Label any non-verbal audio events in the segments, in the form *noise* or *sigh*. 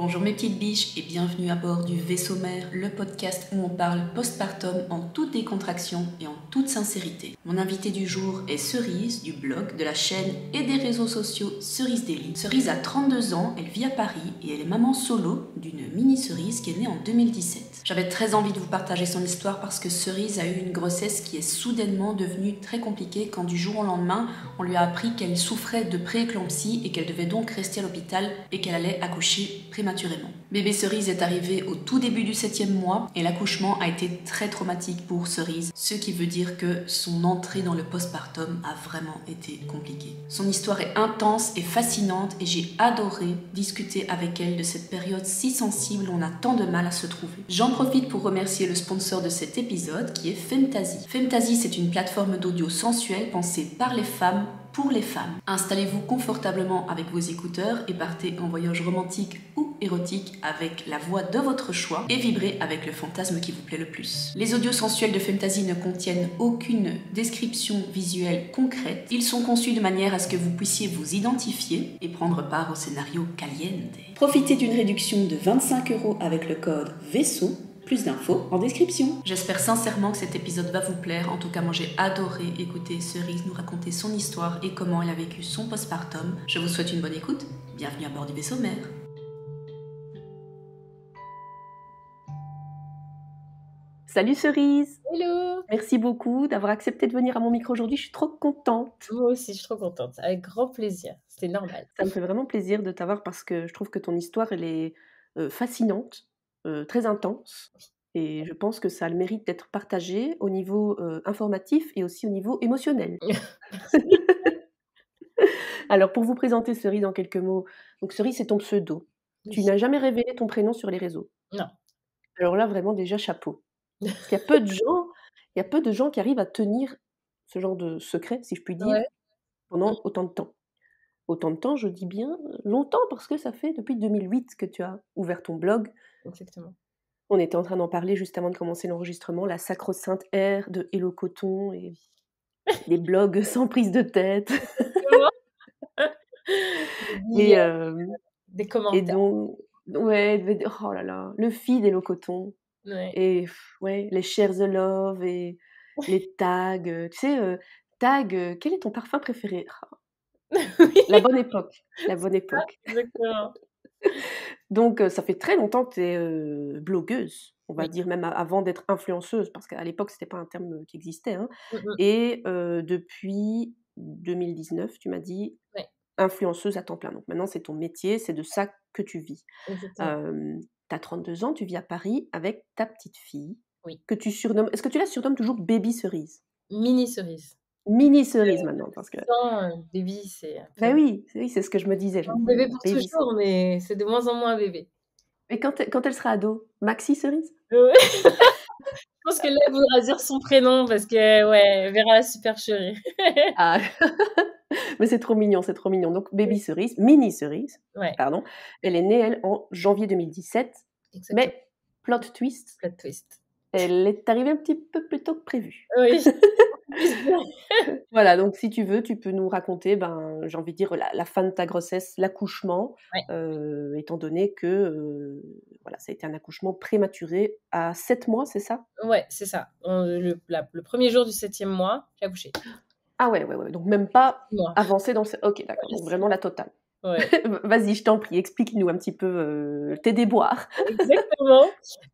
Bonjour mes petites biches et bienvenue à bord du Vaisseau Mère, le podcast où on parle postpartum en toute décontraction et en toute sincérité. Mon invité du jour est Cerise du blog, de la chaîne et des réseaux sociaux Cerise Daily. Cerise a 32 ans, elle vit à Paris et elle est maman solo d'une mini cerise qui est née en 2017. J'avais très envie de vous partager son histoire parce que Cerise a eu une grossesse qui est soudainement devenue très compliquée quand du jour au lendemain on lui a appris qu'elle souffrait de prééclampsie et qu'elle devait donc rester à l'hôpital et qu'elle allait accoucher prématurément naturellement. Bébé Cerise est arrivée au tout début du septième mois et l'accouchement a été très traumatique pour Cerise, ce qui veut dire que son entrée dans le postpartum a vraiment été compliquée. Son histoire est intense et fascinante et j'ai adoré discuter avec elle de cette période si sensible où on a tant de mal à se trouver. J'en profite pour remercier le sponsor de cet épisode qui est Femtasy. Femtasy c'est une plateforme d'audio sensuelle pensée par les femmes pour les femmes. Installez-vous confortablement avec vos écouteurs et partez en voyage romantique ou érotique avec la voix de votre choix et vibrer avec le fantasme qui vous plaît le plus. Les audios sensuels de Fantasy ne contiennent aucune description visuelle concrète. Ils sont conçus de manière à ce que vous puissiez vous identifier et prendre part au scénario caliente. Profitez d'une réduction de 25 euros avec le code VAISSEAU plus d'infos en description. J'espère sincèrement que cet épisode va vous plaire. En tout cas, moi j'ai adoré écouter Cerise nous raconter son histoire et comment elle a vécu son postpartum. Je vous souhaite une bonne écoute. Bienvenue à bord du vaisseau mère. Salut Cerise Hello Merci beaucoup d'avoir accepté de venir à mon micro aujourd'hui, je suis trop contente. Moi aussi, je suis trop contente, avec grand plaisir, c'est normal. Ça me fait vraiment plaisir de t'avoir parce que je trouve que ton histoire, elle est euh, fascinante, euh, très intense, et je pense que ça a le mérite d'être partagé au niveau euh, informatif et aussi au niveau émotionnel. *laughs* Alors, pour vous présenter Cerise en quelques mots, donc Cerise, c'est ton pseudo. Tu n'as jamais révélé ton prénom sur les réseaux. Non. Alors là, vraiment, déjà, chapeau y a peu de gens, il y a peu de gens qui arrivent à tenir ce genre de secret, si je puis dire, pendant mmh. autant de temps. Autant de temps, je dis bien longtemps, parce que ça fait depuis 2008 que tu as ouvert ton blog. Exactement. On était en train d'en parler juste avant de commencer l'enregistrement, la sacro-sainte ère de Hello Coton et les blogs *laughs* sans prise de tête. *laughs* et, euh, des commentaires. Et donc, ouais, oh là là, le feed Hello Coton. Et les shares the love et les tags. Tu sais, tag, quel est ton parfum préféré *laughs* La bonne époque. La bonne époque. *laughs* Donc, ça fait très longtemps que tu es blogueuse, on va dire même avant d'être influenceuse, parce qu'à l'époque, n'était pas un terme qui existait. Hein mmh et depuis 2019, tu m'as dit, influenceuse à temps plein. Donc maintenant, c'est ton métier, c'est de ça que tu vis tu as 32 ans, tu vis à Paris avec ta petite fille. Oui. Que tu surnommes. Est-ce que tu la surnommes toujours Baby Cerise Mini Cerise. Mini cerise euh, maintenant parce que. Non, euh, baby, c'est. Ben oui, oui, c'est ce que je me disais. bébé pour toujours, mais c'est de moins en moins un bébé. Mais quand, quand elle sera ado, Maxi cerise. Euh, oui. *laughs* je pense que là, elle voudra dire son prénom parce que ouais, elle verra la super chérie. ah. *laughs* *laughs* Mais c'est trop mignon, c'est trop mignon. Donc, Baby Cerise, Mini Cerise, pardon, elle est née, elle, en janvier 2017. Mais, plot twist. Plot twist. Elle est arrivée un petit peu plus tôt que prévu. *laughs* *laughs* voilà, donc si tu veux, tu peux nous raconter, ben, j'ai envie de dire, la, fin de ta grossesse, l'accouchement, euh, étant donné que euh, voilà, ça a été un accouchement prématuré à sept mois, c'est ça Ouais, c'est ça. le, le, premier jour du septième mois, j'ai accouché. Ah ouais, ouais, ouais. Donc même pas avancer dans ce... Ok, d'accord. Donc vraiment la totale. *laughs* Vas-y, je t'en prie, explique-nous un petit peu euh, tes déboires. Exactement.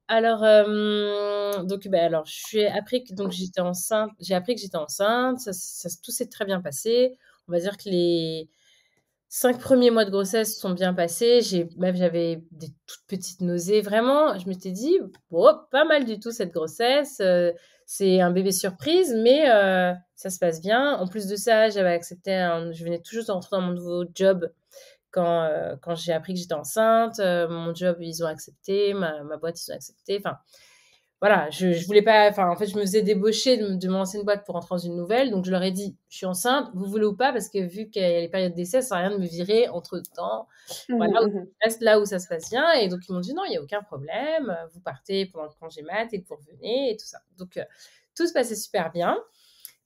Alors, euh, donc, ben, alors, je suis appris que donc j'étais enceinte. J'ai appris que j'étais enceinte. Ça, tout s'est très bien passé. On va dire que les cinq premiers mois de grossesse sont bien passés. J'ai même ben, j'avais des toutes petites nausées. Vraiment, je m'étais dit, oh, pas mal du tout cette grossesse. Euh, c'est un bébé surprise, mais euh, ça se passe bien. En plus de ça, j'avais accepté, je venais toujours juste de dans mon nouveau job quand, euh, quand j'ai appris que j'étais enceinte. Euh, mon job, ils ont accepté, ma, ma boîte, ils ont accepté. Enfin, voilà, je, voulais pas, enfin, en fait, je me faisais débaucher de, de, mon ancienne boîte pour entrer dans une nouvelle. Donc, je leur ai dit, je suis enceinte, vous voulez ou pas, parce que vu qu'il y a les périodes d'essai, ça sert à rien de me virer entre temps. Mmh, voilà, mmh, mmh. reste là où ça se passe bien. Et donc, ils m'ont dit, non, il n'y a aucun problème, vous partez pendant le congé mat et vous revenez et tout ça. Donc, euh, tout se passait super bien.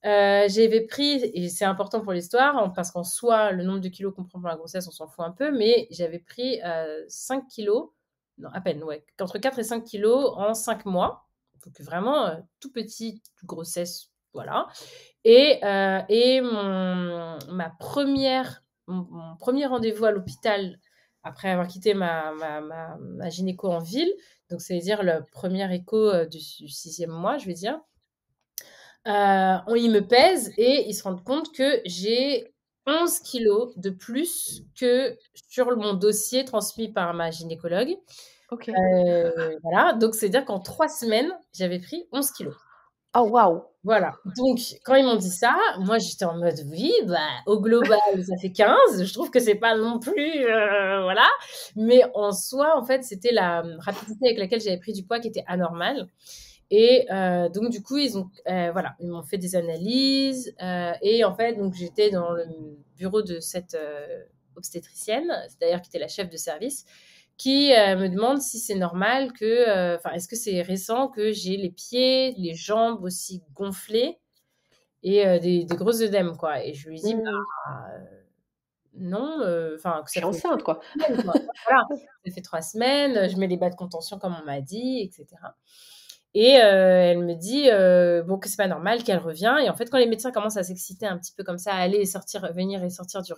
Euh, j'avais pris, et c'est important pour l'histoire, parce qu'en soi, le nombre de kilos qu'on prend pour la grossesse, on s'en fout un peu, mais j'avais pris 5 euh, kilos, non, à peine, ouais, entre 4 et 5 kilos en 5 mois. Donc vraiment euh, tout petit, grossesse, voilà. Et, euh, et mon, ma première, mon, premier rendez-vous à l'hôpital après avoir quitté ma, ma, gynéco en ville, donc c'est-à-dire le premier écho euh, du, sixième mois, je vais dire, on, ils me pèsent et ils se rendent compte que j'ai 11 kilos de plus que sur mon dossier transmis par ma gynécologue. Ok. Euh, voilà, donc c'est-à-dire qu'en trois semaines, j'avais pris 11 kilos. Oh, waouh! Voilà. Donc, quand ils m'ont dit ça, moi, j'étais en mode, oui, bah, au global, ça fait 15. Je trouve que c'est pas non plus, euh, voilà. Mais en soi, en fait, c'était la euh, rapidité avec laquelle j'avais pris du poids qui était anormale. Et donc, du coup, ils ont, voilà, ils m'ont fait des analyses. et en fait, donc, j'étais dans le bureau de cette obstétricienne, c'est d'ailleurs qui était la chef de service, qui euh, me demande si c'est normal que, euh, enfin, est-ce que c'est récent que j'ai les pieds, les jambes aussi gonflées et euh, des, des, grosses œdèmes, quoi. Et je lui dis, mmh. bah, non, enfin, que c'est enceinte, quoi. *laughs* voilà, ça fait trois semaines, je mets les bas de contention comme on m'a dit, etc. Et elle me dit bon que c'est pas normal qu'elle revient. Et en fait, quand les médecins commencent à s'exciter un petit peu comme ça, à aller et sortir, venir et sortir du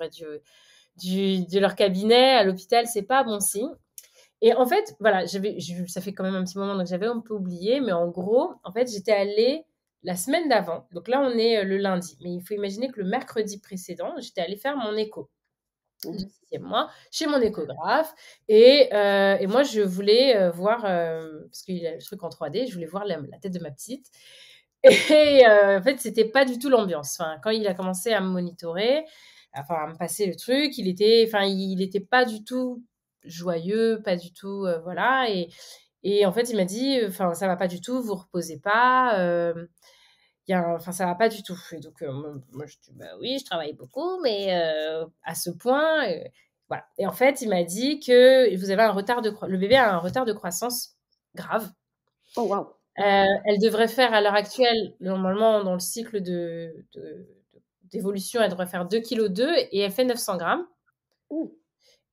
du, de leur cabinet à l'hôpital, c'est pas bon signe. Et en fait, voilà, j'avais, ça fait quand même un petit moment, donc j'avais un peu oublié, mais en gros, en fait, j'étais allée la semaine d'avant. Donc là, on est euh, le lundi, mais il faut imaginer que le mercredi précédent, j'étais allée faire mon écho moi mmh. sixième chez mon échographe et, euh, et moi je voulais euh, voir parce qu'il a le truc en 3D je voulais voir la, tête de ma petite *laughs* et en fait c'était pas du tout l'ambiance enfin quand il a commencé à me monitorer enfin à me passer le truc il était enfin il, il pas du tout joyeux, pas du tout, euh, voilà. Et, et en fait, il m'a dit, euh, enfin, ça va pas du tout, vous reposez pas. Euh, il Enfin, ça va pas du tout. Et donc, moi, je dis, bah oui, je travaille beaucoup, mais à ce point, voilà. Et en fait, il m'a dit que vous avez un retard de le bébé a un retard de croissance grave. Oh waouh. Elle devrait faire à l'heure actuelle, normalement, dans le cycle de, d'évolution, elle devrait faire 2,2 kg et elle fait 900 grammes. Ouh.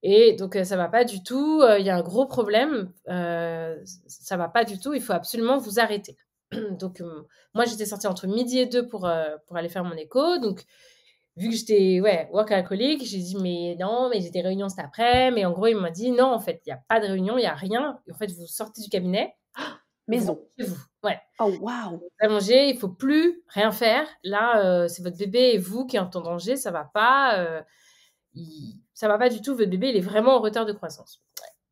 Et donc, euh, ça ne va pas du tout, il euh, y a un gros problème, euh, ça ne va pas du tout, il faut absolument vous arrêter. *clears throat* donc, moi, j'étais sortie entre midi et deux pour, pour aller faire mon écho. Donc, vu que j'étais ouais, alcoolique, j'ai dit mais non, mais j'ai des réunions cet après, mais en gros, il m'a dit non, en fait, il n'y a pas de réunion, il n'y a rien. En fait, vous sortez du cabinet. *gasps* Maison. Vous. Ouais. Oh, waouh. Vous il faut plus rien faire. Là, c'est votre bébé et vous qui êtes en danger, ça va pas ça va pas du tout, votre bébé, il est vraiment en retard de croissance.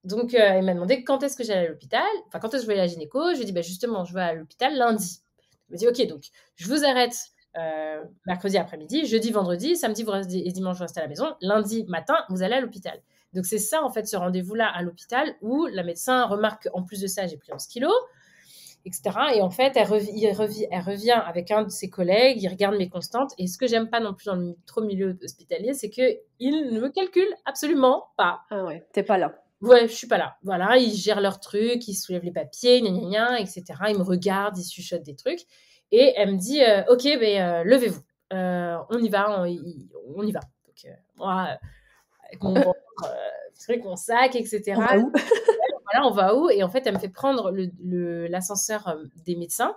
Donc, elle euh, il m'a demandé quand est-ce que j'allais à l'hôpital, enfin, quand est-ce que je voyais la gynéco. Je lui ai dit, bah, justement, je vais à l'hôpital lundi. Il m'a dit, OK, donc, je vous arrête euh, mercredi après-midi, jeudi, vendredi, samedi et dimanche, je reste à la maison. Lundi matin, vous allez à l'hôpital. Donc, c'est ça, en fait, ce rendez-vous-là à l'hôpital où la médecin remarque en plus de ça, j'ai pris 11 kilos etc. Et en fait, elle, elle revient avec un de ses collègues, il regarde mes constantes. Et ce que j'aime pas non plus dans le trop milieu hospitalier, c'est que ne me calcule absolument pas. Ah ouais, t'es pas là. Ouais, je suis pas là. Voilà, ils gèrent leurs trucs, ils soulèvent les papiers, etc. Ils me regardent, ils chuchotent des trucs. Et elle me dit, euh, ok, ben, euh, levez-vous, euh, on y va, on y, va. Donc moi, avec mon truc, mon sac, etc. On où là, on va où Et en fait, elle me fait prendre l'ascenseur euh, des médecins.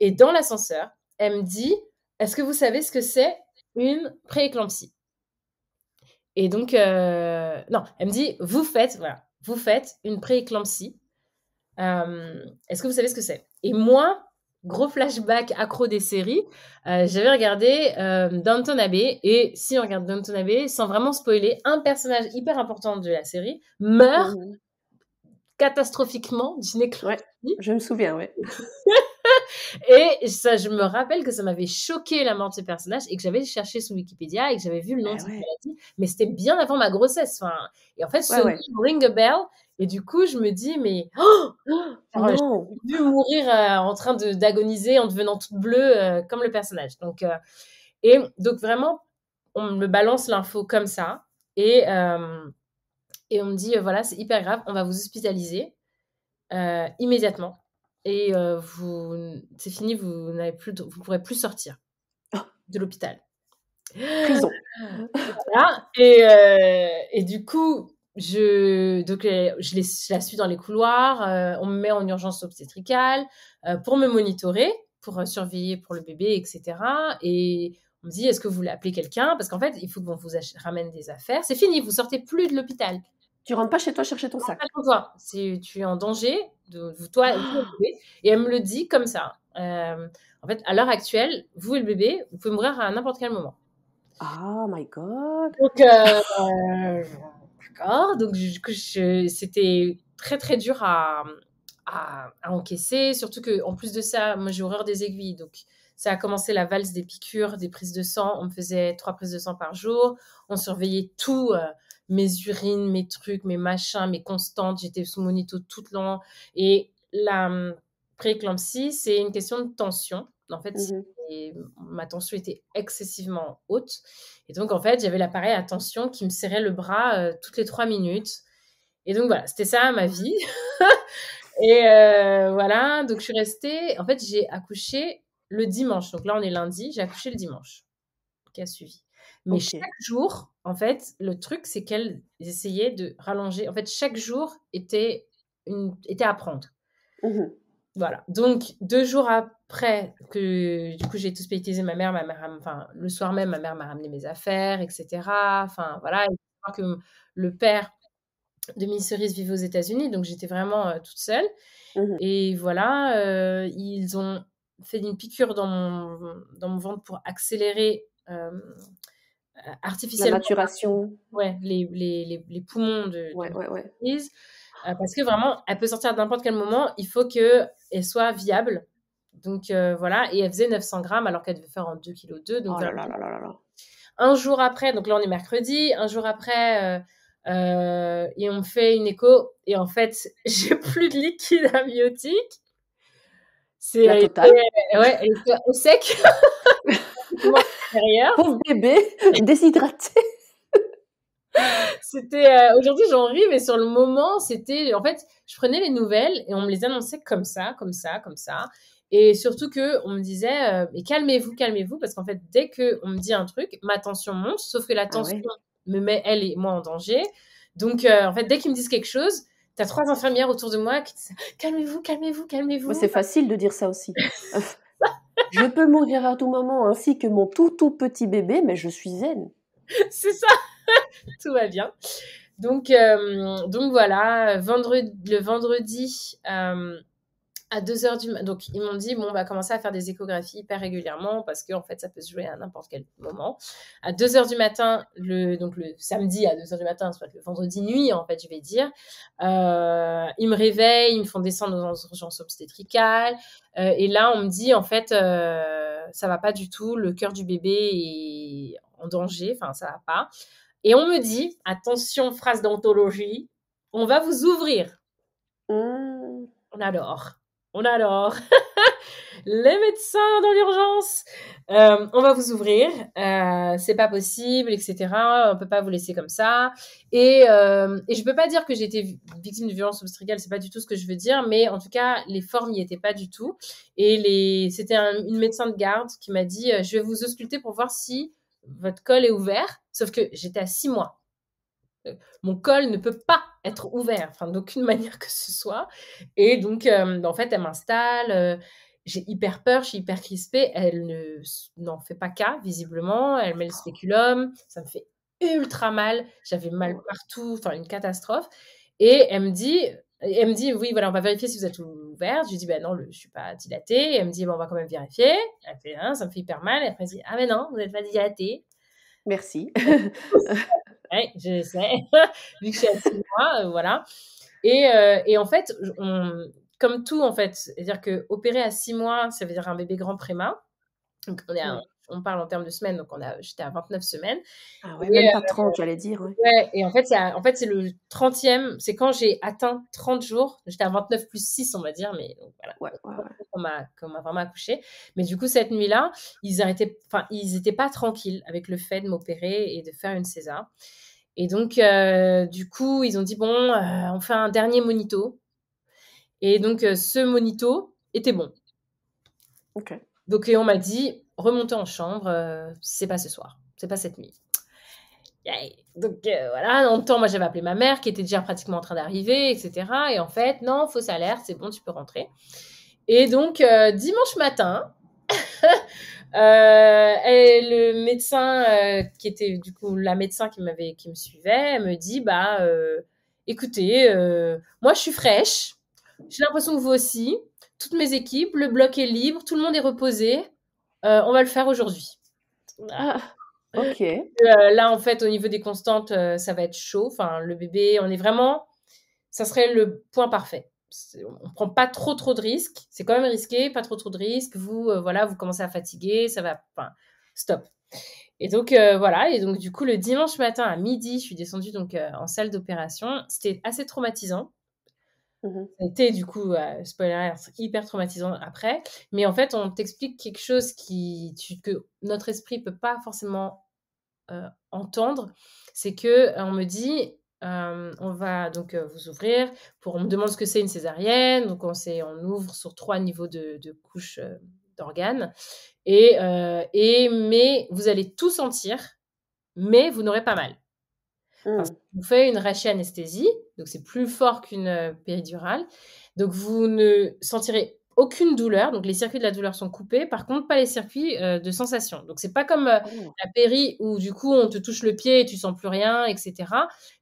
Et dans l'ascenseur, elle me dit Est-ce que vous savez ce que c'est une prééclampsie Et donc, euh, non, elle me dit Vous faites, voilà, vous faites une prééclampsie. Euh, est-ce que vous savez ce que c'est Et moi, gros flashback accro des séries, j'avais regardé Danton et si on regarde Danton Abbey, sans vraiment spoiler, un personnage hyper important de la série meurt mhm catastrophiquement dîner ouais, je me souviens, ouais. *laughs* et ça, je me rappelle que ça m'avait choqué la mort de ce personnage et que j'avais cherché sur Wikipédia et que j'avais vu le nom bah de mais c'était bien avant ma grossesse. Enfin, et en fait, ce ring a bell. Et du coup, je me dis, mais *gasps* oh, oh vais mourir euh, en train d'agoniser en devenant toute bleue euh, comme le personnage. Donc, euh, et donc vraiment, on me balance l'info comme ça. Et et on me dit, euh, voilà, c'est hyper grave, on va vous hospitaliser euh, immédiatement. Et euh, vous, c'est fini, vous n'avez plus, vous pourrez plus sortir de l'hôpital. Prison. *laughs* Et, et du coup, je, donc, je, la suis dans les couloirs, on me met en urgence obstétricale pour me monitorer, pour surveiller pour le bébé, etc. Et on me dit, est-ce que vous voulez appeler quelqu'un Parce qu'en fait, il faut qu'on vous ramène des affaires. C'est fini, vous sortez plus de l'hôpital. Tu rentres pas chez toi chercher ton sac. Pas tu es en danger, de, vous, toi, vous *gasps* et elle me le dit comme ça. Euh, en fait, à l'heure actuelle, vous et le bébé, vous pouvez mourir à n'importe quel moment. Oh my god. Donc, euh, euh, d'accord. Donc, c'était très très dur à, à, encaisser. Surtout qu'en plus de ça, moi j'ai horreur des aiguilles. Donc, ça a commencé la valse des piqûres, des prises de sang. On me faisait trois prises de sang par jour. On surveillait tout mes urines, mes trucs, mes machins, mes constantes. J'étais sous monito tout le long. Et la hum, pré-éclampsie, c'est une question de tension. En fait, mmh ma tension était excessivement haute. Et donc, en fait, j'avais l'appareil à tension qui me serrait le bras euh, toutes les trois minutes. Et donc, voilà, c'était ça ma vie. *laughs* et euh, voilà, donc je suis restée. En fait, j'ai accouché le dimanche. Donc là, on est lundi, j'ai accouché le dimanche qui a suivi. Mais chaque jour, en fait, le truc, c'est qu'elles essayaient de rallonger. En fait, chaque jour était, une, était à prendre. Mmh voilà. Donc, deux jours après que, du coup, j'ai tout ma mère, ma mère, enfin, le soir même, ma mère m'a ramené mes affaires, etc. Enfin, voilà. Et que le père de Miss Cerise vivait aux États-Unis, donc j'étais vraiment euh, toute seule. Mmh et voilà, euh, ils ont fait une piqûre dans mon, ventre pour accélérer euh, euh, artificiellement. La maturation. Ouais, les, les, les, poumons de, ouais, euh, parce que vraiment, elle peut sortir à n'importe quel moment. Il faut qu'elle soit viable. Donc euh, voilà, et elle faisait 900 grammes alors qu'elle devait faire en 2 kg 2. Donc, oh là là là Un jour après, donc là on est mercredi, un jour après, et on fait une écho, et en fait, *laughs* j'ai plus de liquide amniotique. C'est ouais, au sec. *laughs* Pauvre bébé, *laughs* déshydraté. c'était euh, aujourd'hui j'en ris mais sur le moment c'était en fait je prenais les nouvelles et on me les annonçait comme ça comme ça comme ça et surtout que on me disait euh, mais calmez-vous calmez-vous parce qu'en fait dès que on me dit un truc ma tension monte sauf que la ah tension me met elle et moi en danger donc euh, en fait dès qu'ils me disent quelque chose t'as trois infirmières autour de moi qui disent calmez-vous calmez-vous calmez-vous c'est facile de dire ça aussi *laughs* Je peux mourir à tout moment ainsi que mon tout tout petit bébé, mais je suis zen. *laughs* C'est ça, *laughs* tout va bien. Donc, euh, donc voilà, vendredi, le vendredi, euh, à 2 heures du matin. Donc, ils m'ont dit, bon, on va commencer à faire des échographies hyper régulièrement parce que, en fait, ça peut se jouer à n'importe quel moment. À 2 heures du matin, le, donc le samedi à 2 heures du matin, soit le vendredi nuit, en fait, je vais dire, euh, ils me réveillent, ils me font descendre aux urgences obstétricales. Euh, et là, on me dit, en fait, euh, ça va pas du tout, le cœur du bébé est en danger, enfin, ça va pas. Et on me dit, attention, phrase d'anthologie, on va vous ouvrir. Mmh. Alors, on a alors *laughs* les médecins dans l'urgence, euh, on va vous ouvrir, euh, c'est pas possible, etc. On peut pas vous laisser comme ça. Et, euh, et je peux pas dire que j'ai été victime de violence obstétricale, c'est pas du tout ce que je veux dire, mais en tout cas, les formes n'y étaient pas du tout. Et les, c'était une médecin de garde qui m'a dit, je vais vous ausculter pour voir si votre col est ouvert. Sauf que j'étais à six mois. Euh, mon col ne peut pas être ouvert, enfin d'aucune *laughs* manière que ce soit. Et donc, euh, en fait, elle m'installe. Euh, j'ai hyper peur, je suis hyper crispée. Elle ne n'en fait pas cas, visiblement. Elle met le spéculum, ça me fait ultra mal. J'avais mal partout, enfin une catastrophe. Et elle me dit, elle me dit, oui, voilà, on va vérifier si vous êtes ouverte. Je lui dis, ben non, le, je suis pas dilatée. elle me dit, on va quand même vérifier. Hein, ça me fait hyper mal. elle me dit, ah mais ben non, vous n'êtes pas dilatée. Merci. *laughs* Oui, je sais. Vu que je suis à 6 mois, voilà. Et, euh, et, en fait, comme tout, en fait, c'est-à-dire que opérer à 6 mois, ça veut dire un bébé grand préma. Donc, on est à on parle en termes de semaines, donc on a, j'étais à 29 semaines. Ah ouais, même pas 30, euh, j'allais dire. Ouais. et en fait, en fait c'est le 30e, c'est quand j'ai atteint 30 jours, j'étais à 29 plus 6, on va dire, mais voilà, ouais, ouais, on m'a vraiment accouché. Mais du coup, cette nuit-là, ils n'étaient ils pas tranquilles avec le fait de m'opérer et de faire une césar. Et donc, euh, du coup, ils ont dit, bon, euh, on fait un dernier monito. Et donc, ce monito était bon. OK. Donc, et on m'a dit, remonter en chambre, euh, c'est pas ce soir, c'est pas cette nuit. Donc euh, voilà, En temps, moi j'avais appelé ma mère qui était déjà pratiquement en train d'arriver, etc. Et en fait, non, fausse alerte, c'est bon, tu peux rentrer. Et donc, euh, dimanche matin, *laughs* le médecin qui était du coup la médecin qui m'avait qui me suivait me dit bah écoutez moi je suis fraîche j'ai l'impression que vous aussi toutes mes équipes le bloc est libre tout le monde est reposé euh, on va le faire aujourd'hui. Ah. Ok. Euh, là, en fait, au niveau des constantes, euh, ça va être chaud. Enfin, le bébé, on est vraiment. Ça serait le point parfait. On prend pas trop trop de risques. C'est quand même risqué, pas trop trop de risques. Vous, voilà, vous commencez à fatiguer, ça va. Enfin, stop. Et donc voilà. Et donc du coup, le dimanche matin à midi, je suis descendue donc en salle d'opération. C'était assez traumatisant Mmh Ça a été du coup, bah, spoiler hyper traumatisant après. Mais en fait, on t'explique quelque chose qui, que notre esprit peut pas forcément euh, entendre. C'est que euh, on me dit, euh, on va donc vous ouvrir. Pour, on me demande ce que c'est une césarienne. Donc on, on ouvre sur trois niveaux de, couches d'organes. Et, et mais vous allez tout sentir, mais vous n'aurez pas mal. Mmh. vous faites une rachianesthésie anesthésie donc c'est plus fort qu'une euh, péridurale. Donc vous ne sentirez aucune douleur. Donc les circuits de la douleur sont coupés. Par contre, pas les circuits euh, de sensation. Donc c'est pas comme euh, oh. la péri où du coup on te touche le pied et tu sens plus rien, etc.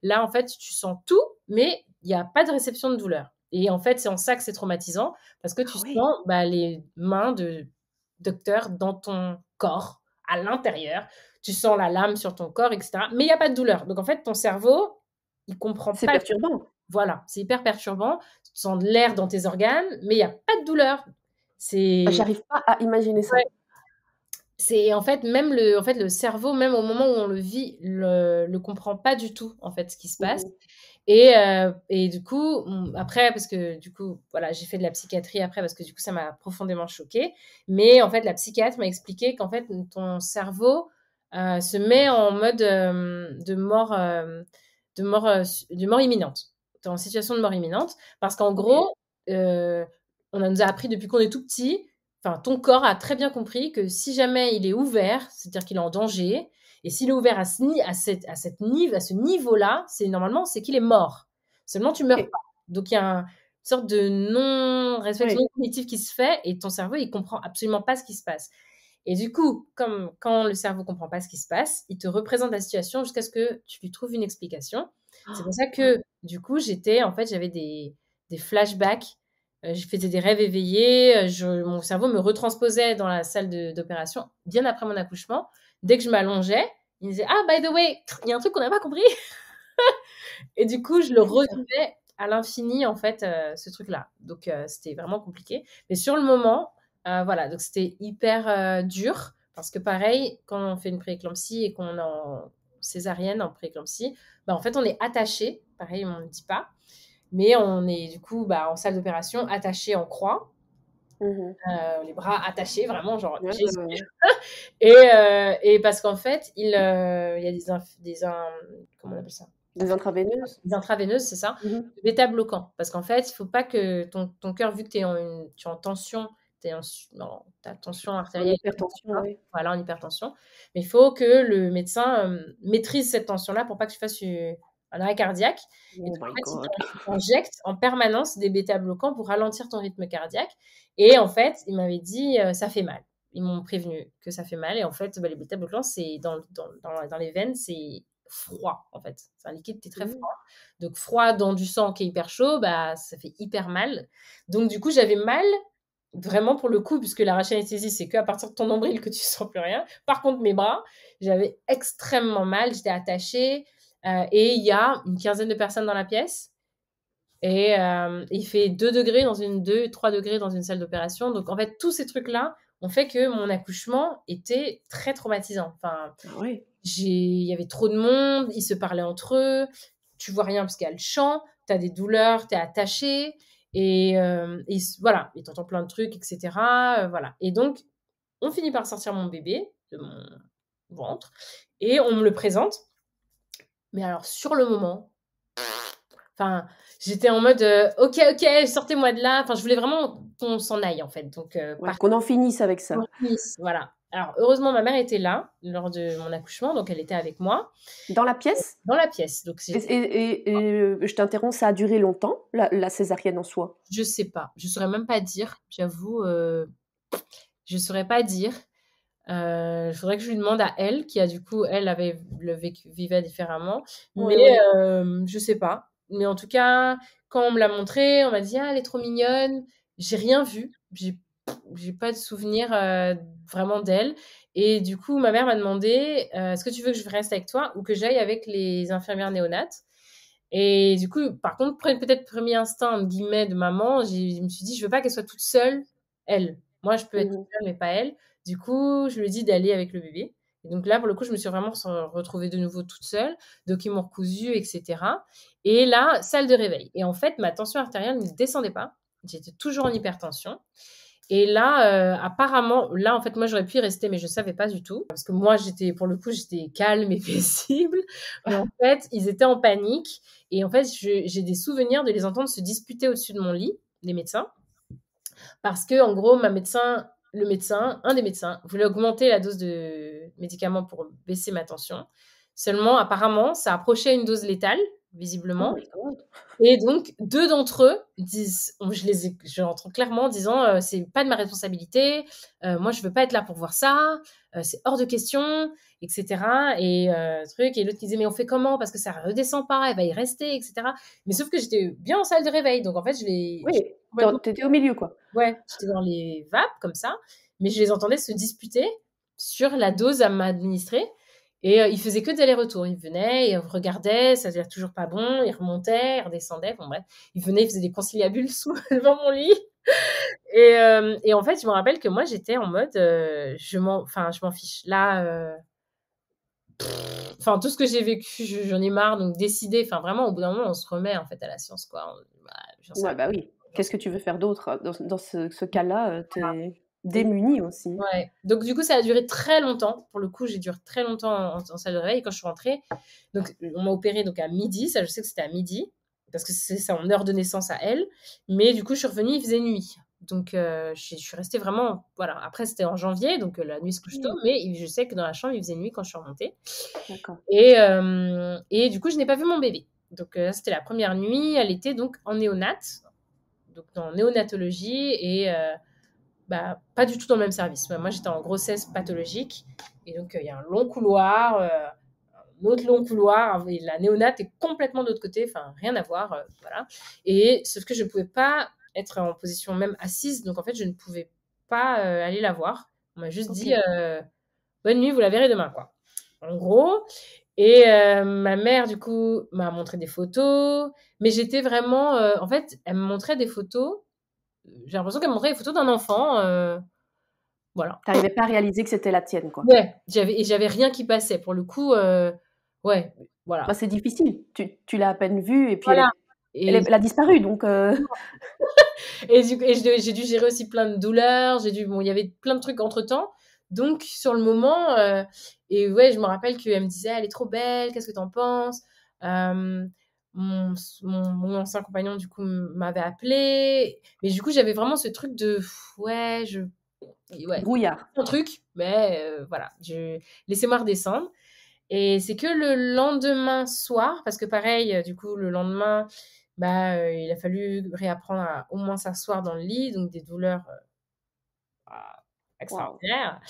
Là en fait tu sens tout, mais il n'y a pas de réception de douleur. Et en fait c'est en ça que c'est traumatisant parce que ah tu sens bah, les mains de docteur dans ton corps à l'intérieur. Tu sens la lame sur ton corps, etc. Mais il n'y a pas de douleur. Donc en fait ton cerveau il comprend pas. C'est perturbant. Voilà, c'est hyper perturbant. Tu sens de l'air dans tes organes, mais il n'y a pas de douleur. C'est. Ah, j'arrive pas à imaginer ça. C'est en fait même le, en fait le cerveau, même au moment où on le vit, le, comprend pas du tout en fait ce qui se mmh passe. Et, euh, et, du coup, après, parce que du coup, voilà, j'ai fait de la psychiatrie après parce que du coup, ça m'a profondément choqué Mais en fait, la psychiatre m'a expliqué qu'en fait, ton cerveau euh, se met en mode euh, de mort euh, de mort, imminente. Tu es en situation de mort imminente. Parce qu'en gros, euh, on nous a appris depuis qu'on est tout petit, enfin, ton corps a très bien compris que si jamais il est ouvert, c'est-à-dire qu'il est en danger, et s'il est ouvert à ce, niveau-là, c'est normalement, c'est qu'il est mort. Seulement, tu meurs pas. Donc, il y a une sorte de non-respect cognitif qui se fait et ton cerveau, il comprend absolument pas ce qui se passe. Et du coup, comme quand le cerveau comprend pas ce qui se passe, il te représente la situation jusqu'à ce que tu lui trouves une explication. C'est pour ça que ah, du coup, j'étais en fait, j'avais des, des flashbacks euh, je faisais des rêves éveillés, euh, mon cerveau me retransposait dans la salle d'opération bien après mon accouchement. Dès que je m'allongeais, il me disait Ah, by the way, il y a un truc qu'on n'a pas compris. *laughs* et du coup, je le retrouvais à l'infini, en fait, euh, ce truc-là. Donc, c'était vraiment compliqué. Mais sur le moment, euh, voilà, donc c'était hyper euh, dur parce que pareil, quand on fait une prééclampsie et qu'on est en césarienne en prééclampsie, bah, en fait on est attaché, pareil on ne le dit pas, mais on est du coup bah, en salle d'opération attaché en croix. Mmh euh, les bras attachés vraiment genre *laughs* et, et, parce qu'en fait il, y a des, des comment on appelle ça des intraveineuses Des intraveineuses, c'est ça. Mmh des Bêta Parce qu'en fait, il ne faut pas que ton, ton cœur, vu que es en tu es en tension t'as en, tension artérielle. hypertension, Voilà, en hypertension. Mais il faut que le médecin euh, maîtrise cette tension-là pour pas que tu fasses un arrêt cardiaque. et oh donc, en fait, il injecte en permanence des bêta-bloquants pour ralentir ton rythme cardiaque. Et en fait, il m'avait dit, euh, ça fait mal. Ils m'ont prévenu que ça fait mal. Et en fait, bah, les bêta-bloquants, c'est dans, dans, dans, les veines, c'est froid en fait. C'est un liquide qui est très mmh. froid. Donc froid dans du sang qui est hyper chaud, bah ça fait hyper mal. Donc du coup j'avais mal vraiment pour le coup, puisque la saisie c'est qu'à partir de ton nombril que tu *laughs* sens plus rien. Par contre, mes bras, j'avais extrêmement mal, j'étais attachée. Euh, et il y a une quinzaine de personnes dans la pièce. Et euh, il fait 2 degrés dans une 2, 3 degrés dans une salle d'opération. Donc en fait, tous ces trucs-là ont fait que mon accouchement était très traumatisant. Enfin, ah oui. il y avait trop de monde, ils se parlaient entre eux, tu vois rien parce qu'il y a le chant, tu as des douleurs, tu es attaché. Et, euh, voilà, il t'entend plein de trucs, etc. Euh, voilà. Et donc, on finit par sortir mon bébé de mon ventre et on me le présente. Mais alors, sur le moment, enfin, j'étais en mode euh, ok, ok, sortez-moi de là. Enfin, je voulais vraiment qu'on s'en aille en fait. Donc, qu'on en finisse avec ça. voilà. Alors, heureusement, ma mère était là lors de mon accouchement, donc elle était avec moi. Dans la pièce Dans la pièce. Donc et, et, euh, je t'interromps, ça a duré longtemps, la, césarienne en soi Je sais pas. Je ne saurais même pas dire. J'avoue, je euh, je saurais pas dire. je euh, voudrais que je lui demande à elle, qui a du coup, elle avait le vécu, vivait différemment. mais je ne je sais pas. Mais en tout cas, quand on me l'a montré, on m'a dit ah, elle est trop mignonne. J'ai rien vu. J'ai j'ai pas de souvenir euh, vraiment d'elle. Et du coup, ma mère m'a demandé euh, est-ce que tu veux que je reste avec toi ou que j'aille avec les infirmières néonates Et du coup, par contre, peut-être premier instinct entre guillemets de maman, je me suis dit je veux pas qu'elle soit toute seule, elle. Moi, je peux être toute mmh seule, mais pas elle. Du coup, je lui ai dit d'aller avec le bébé. Et donc là, pour le coup, je me suis vraiment retrouvée de nouveau toute seule, m'ont cousu etc. Et là, salle de réveil. Et en fait, ma tension artérielle ne descendait pas. J'étais toujours en hypertension. Et là, euh, apparemment, là, en fait, moi, j'aurais pu y rester, mais je savais pas du tout. Parce que moi, j'étais, pour le coup, j'étais calme et *laughs* paisible. en fait, ils étaient en panique. Et en fait, j'ai des souvenirs de les entendre se disputer au-dessus de mon lit, les médecins. Parce que, en gros, ma médecin, le médecin, un des médecins, voulait augmenter la dose de médicaments pour baisser ma tension. Seulement, apparemment, ça approchait une dose létale visiblement. Oh et donc, deux d'entre eux disent, je les ai, clairement disant, euh, c'est pas de ma responsabilité, euh, moi je veux pas être là pour voir ça, euh, c'est hors de question, etc. Et truc, et l'autre qui disait, mais on fait comment Parce que ça redescend pas, elle va y rester, etc. Mais sauf que j'étais bien en salle de réveil, donc en fait, je les. Oui, t'étais au milieu, quoi. Ouais, j'étais dans les vapes, comme ça, mais je les entendais se disputer sur la dose à m'administrer. Et euh, il faisait que d'aller-retour, retours Il venait, il regardait, ça faisait toujours pas bon, il remontait, il redescendait, bon bref. Il venait, il faisait des conciliabules *laughs* sous, devant mon lit. Euh, et, en fait, je me rappelle que moi, j'étais en mode, euh, je m'en, fiche. Là, enfin, tout ce que j'ai vécu, j'en ai marre. Donc, décider, enfin, vraiment, au bout d'un moment, on se remet en fait à la science, quoi. bah, ouais, bah oui. Qu'est-ce que tu veux faire d'autre dans, ce cas-là démunie mmh. aussi. Ouais. Donc du coup, ça a duré très longtemps. Pour le coup, j'ai duré très longtemps en, salle de réveil. quand je suis rentrée, donc on m'a opérée donc à midi. Ça, je sais que c'était à midi parce que c'est ça en heure de naissance à elle. Mais du coup, je suis revenue, il faisait nuit. Donc euh, je, suis restée vraiment voilà. Après, c'était en janvier, donc euh, la nuit se couche tôt. Mmh. Mais je sais que dans la chambre, il faisait nuit quand je suis remontée. Euh, et du coup, je n'ai pas vu mon bébé. Donc c'était la première nuit. Elle était donc en néonate, donc en néonatologie et bah, pas du tout dans le même service. Bah, moi, j'étais en grossesse pathologique. Et donc, euh, il y a un long couloir, euh, un autre long couloir. la néonate est complètement de l'autre côté. Enfin, rien à voir. Euh, voilà. Et sauf que je ne pouvais pas être en position même assise. Donc, en fait, je ne pouvais pas aller la voir. On m'a juste dit Bonne nuit, vous la verrez demain. quoi. En gros. Et ma mère, du coup, m'a montré des photos. Mais j'étais vraiment. en fait, elle me montrait des photos euh, j'ai l'impression qu'elle montrait les photos d'un enfant. Euh, voilà. T'arrivais pas à réaliser que c'était la tienne, quoi. Ouais, j'avais, et j'avais rien qui passait. Pour le coup, euh, ouais, voilà. Bah, c'est difficile. Tu, tu l'as à peine vue et puis elle, elle, a disparu, donc. Euh. *laughs* et, et j'ai dû gérer aussi plein de douleurs. J'ai dû, bon, il y avait plein de trucs entre temps. Donc, sur le moment, et ouais, je me rappelle qu'elle me disait, elle est trop belle, qu'est-ce que t'en penses mon, ancien compagnon du coup m'avait appelé mais du coup j'avais vraiment ce truc de ouais je ouais brouillard un truc mais euh, voilà je laissez-moi redescendre et c'est que le lendemain soir parce que pareil euh, du coup le lendemain bah euh, il a fallu réapprendre à au moins s'asseoir dans le lit donc des douleurs ah, extraordinaires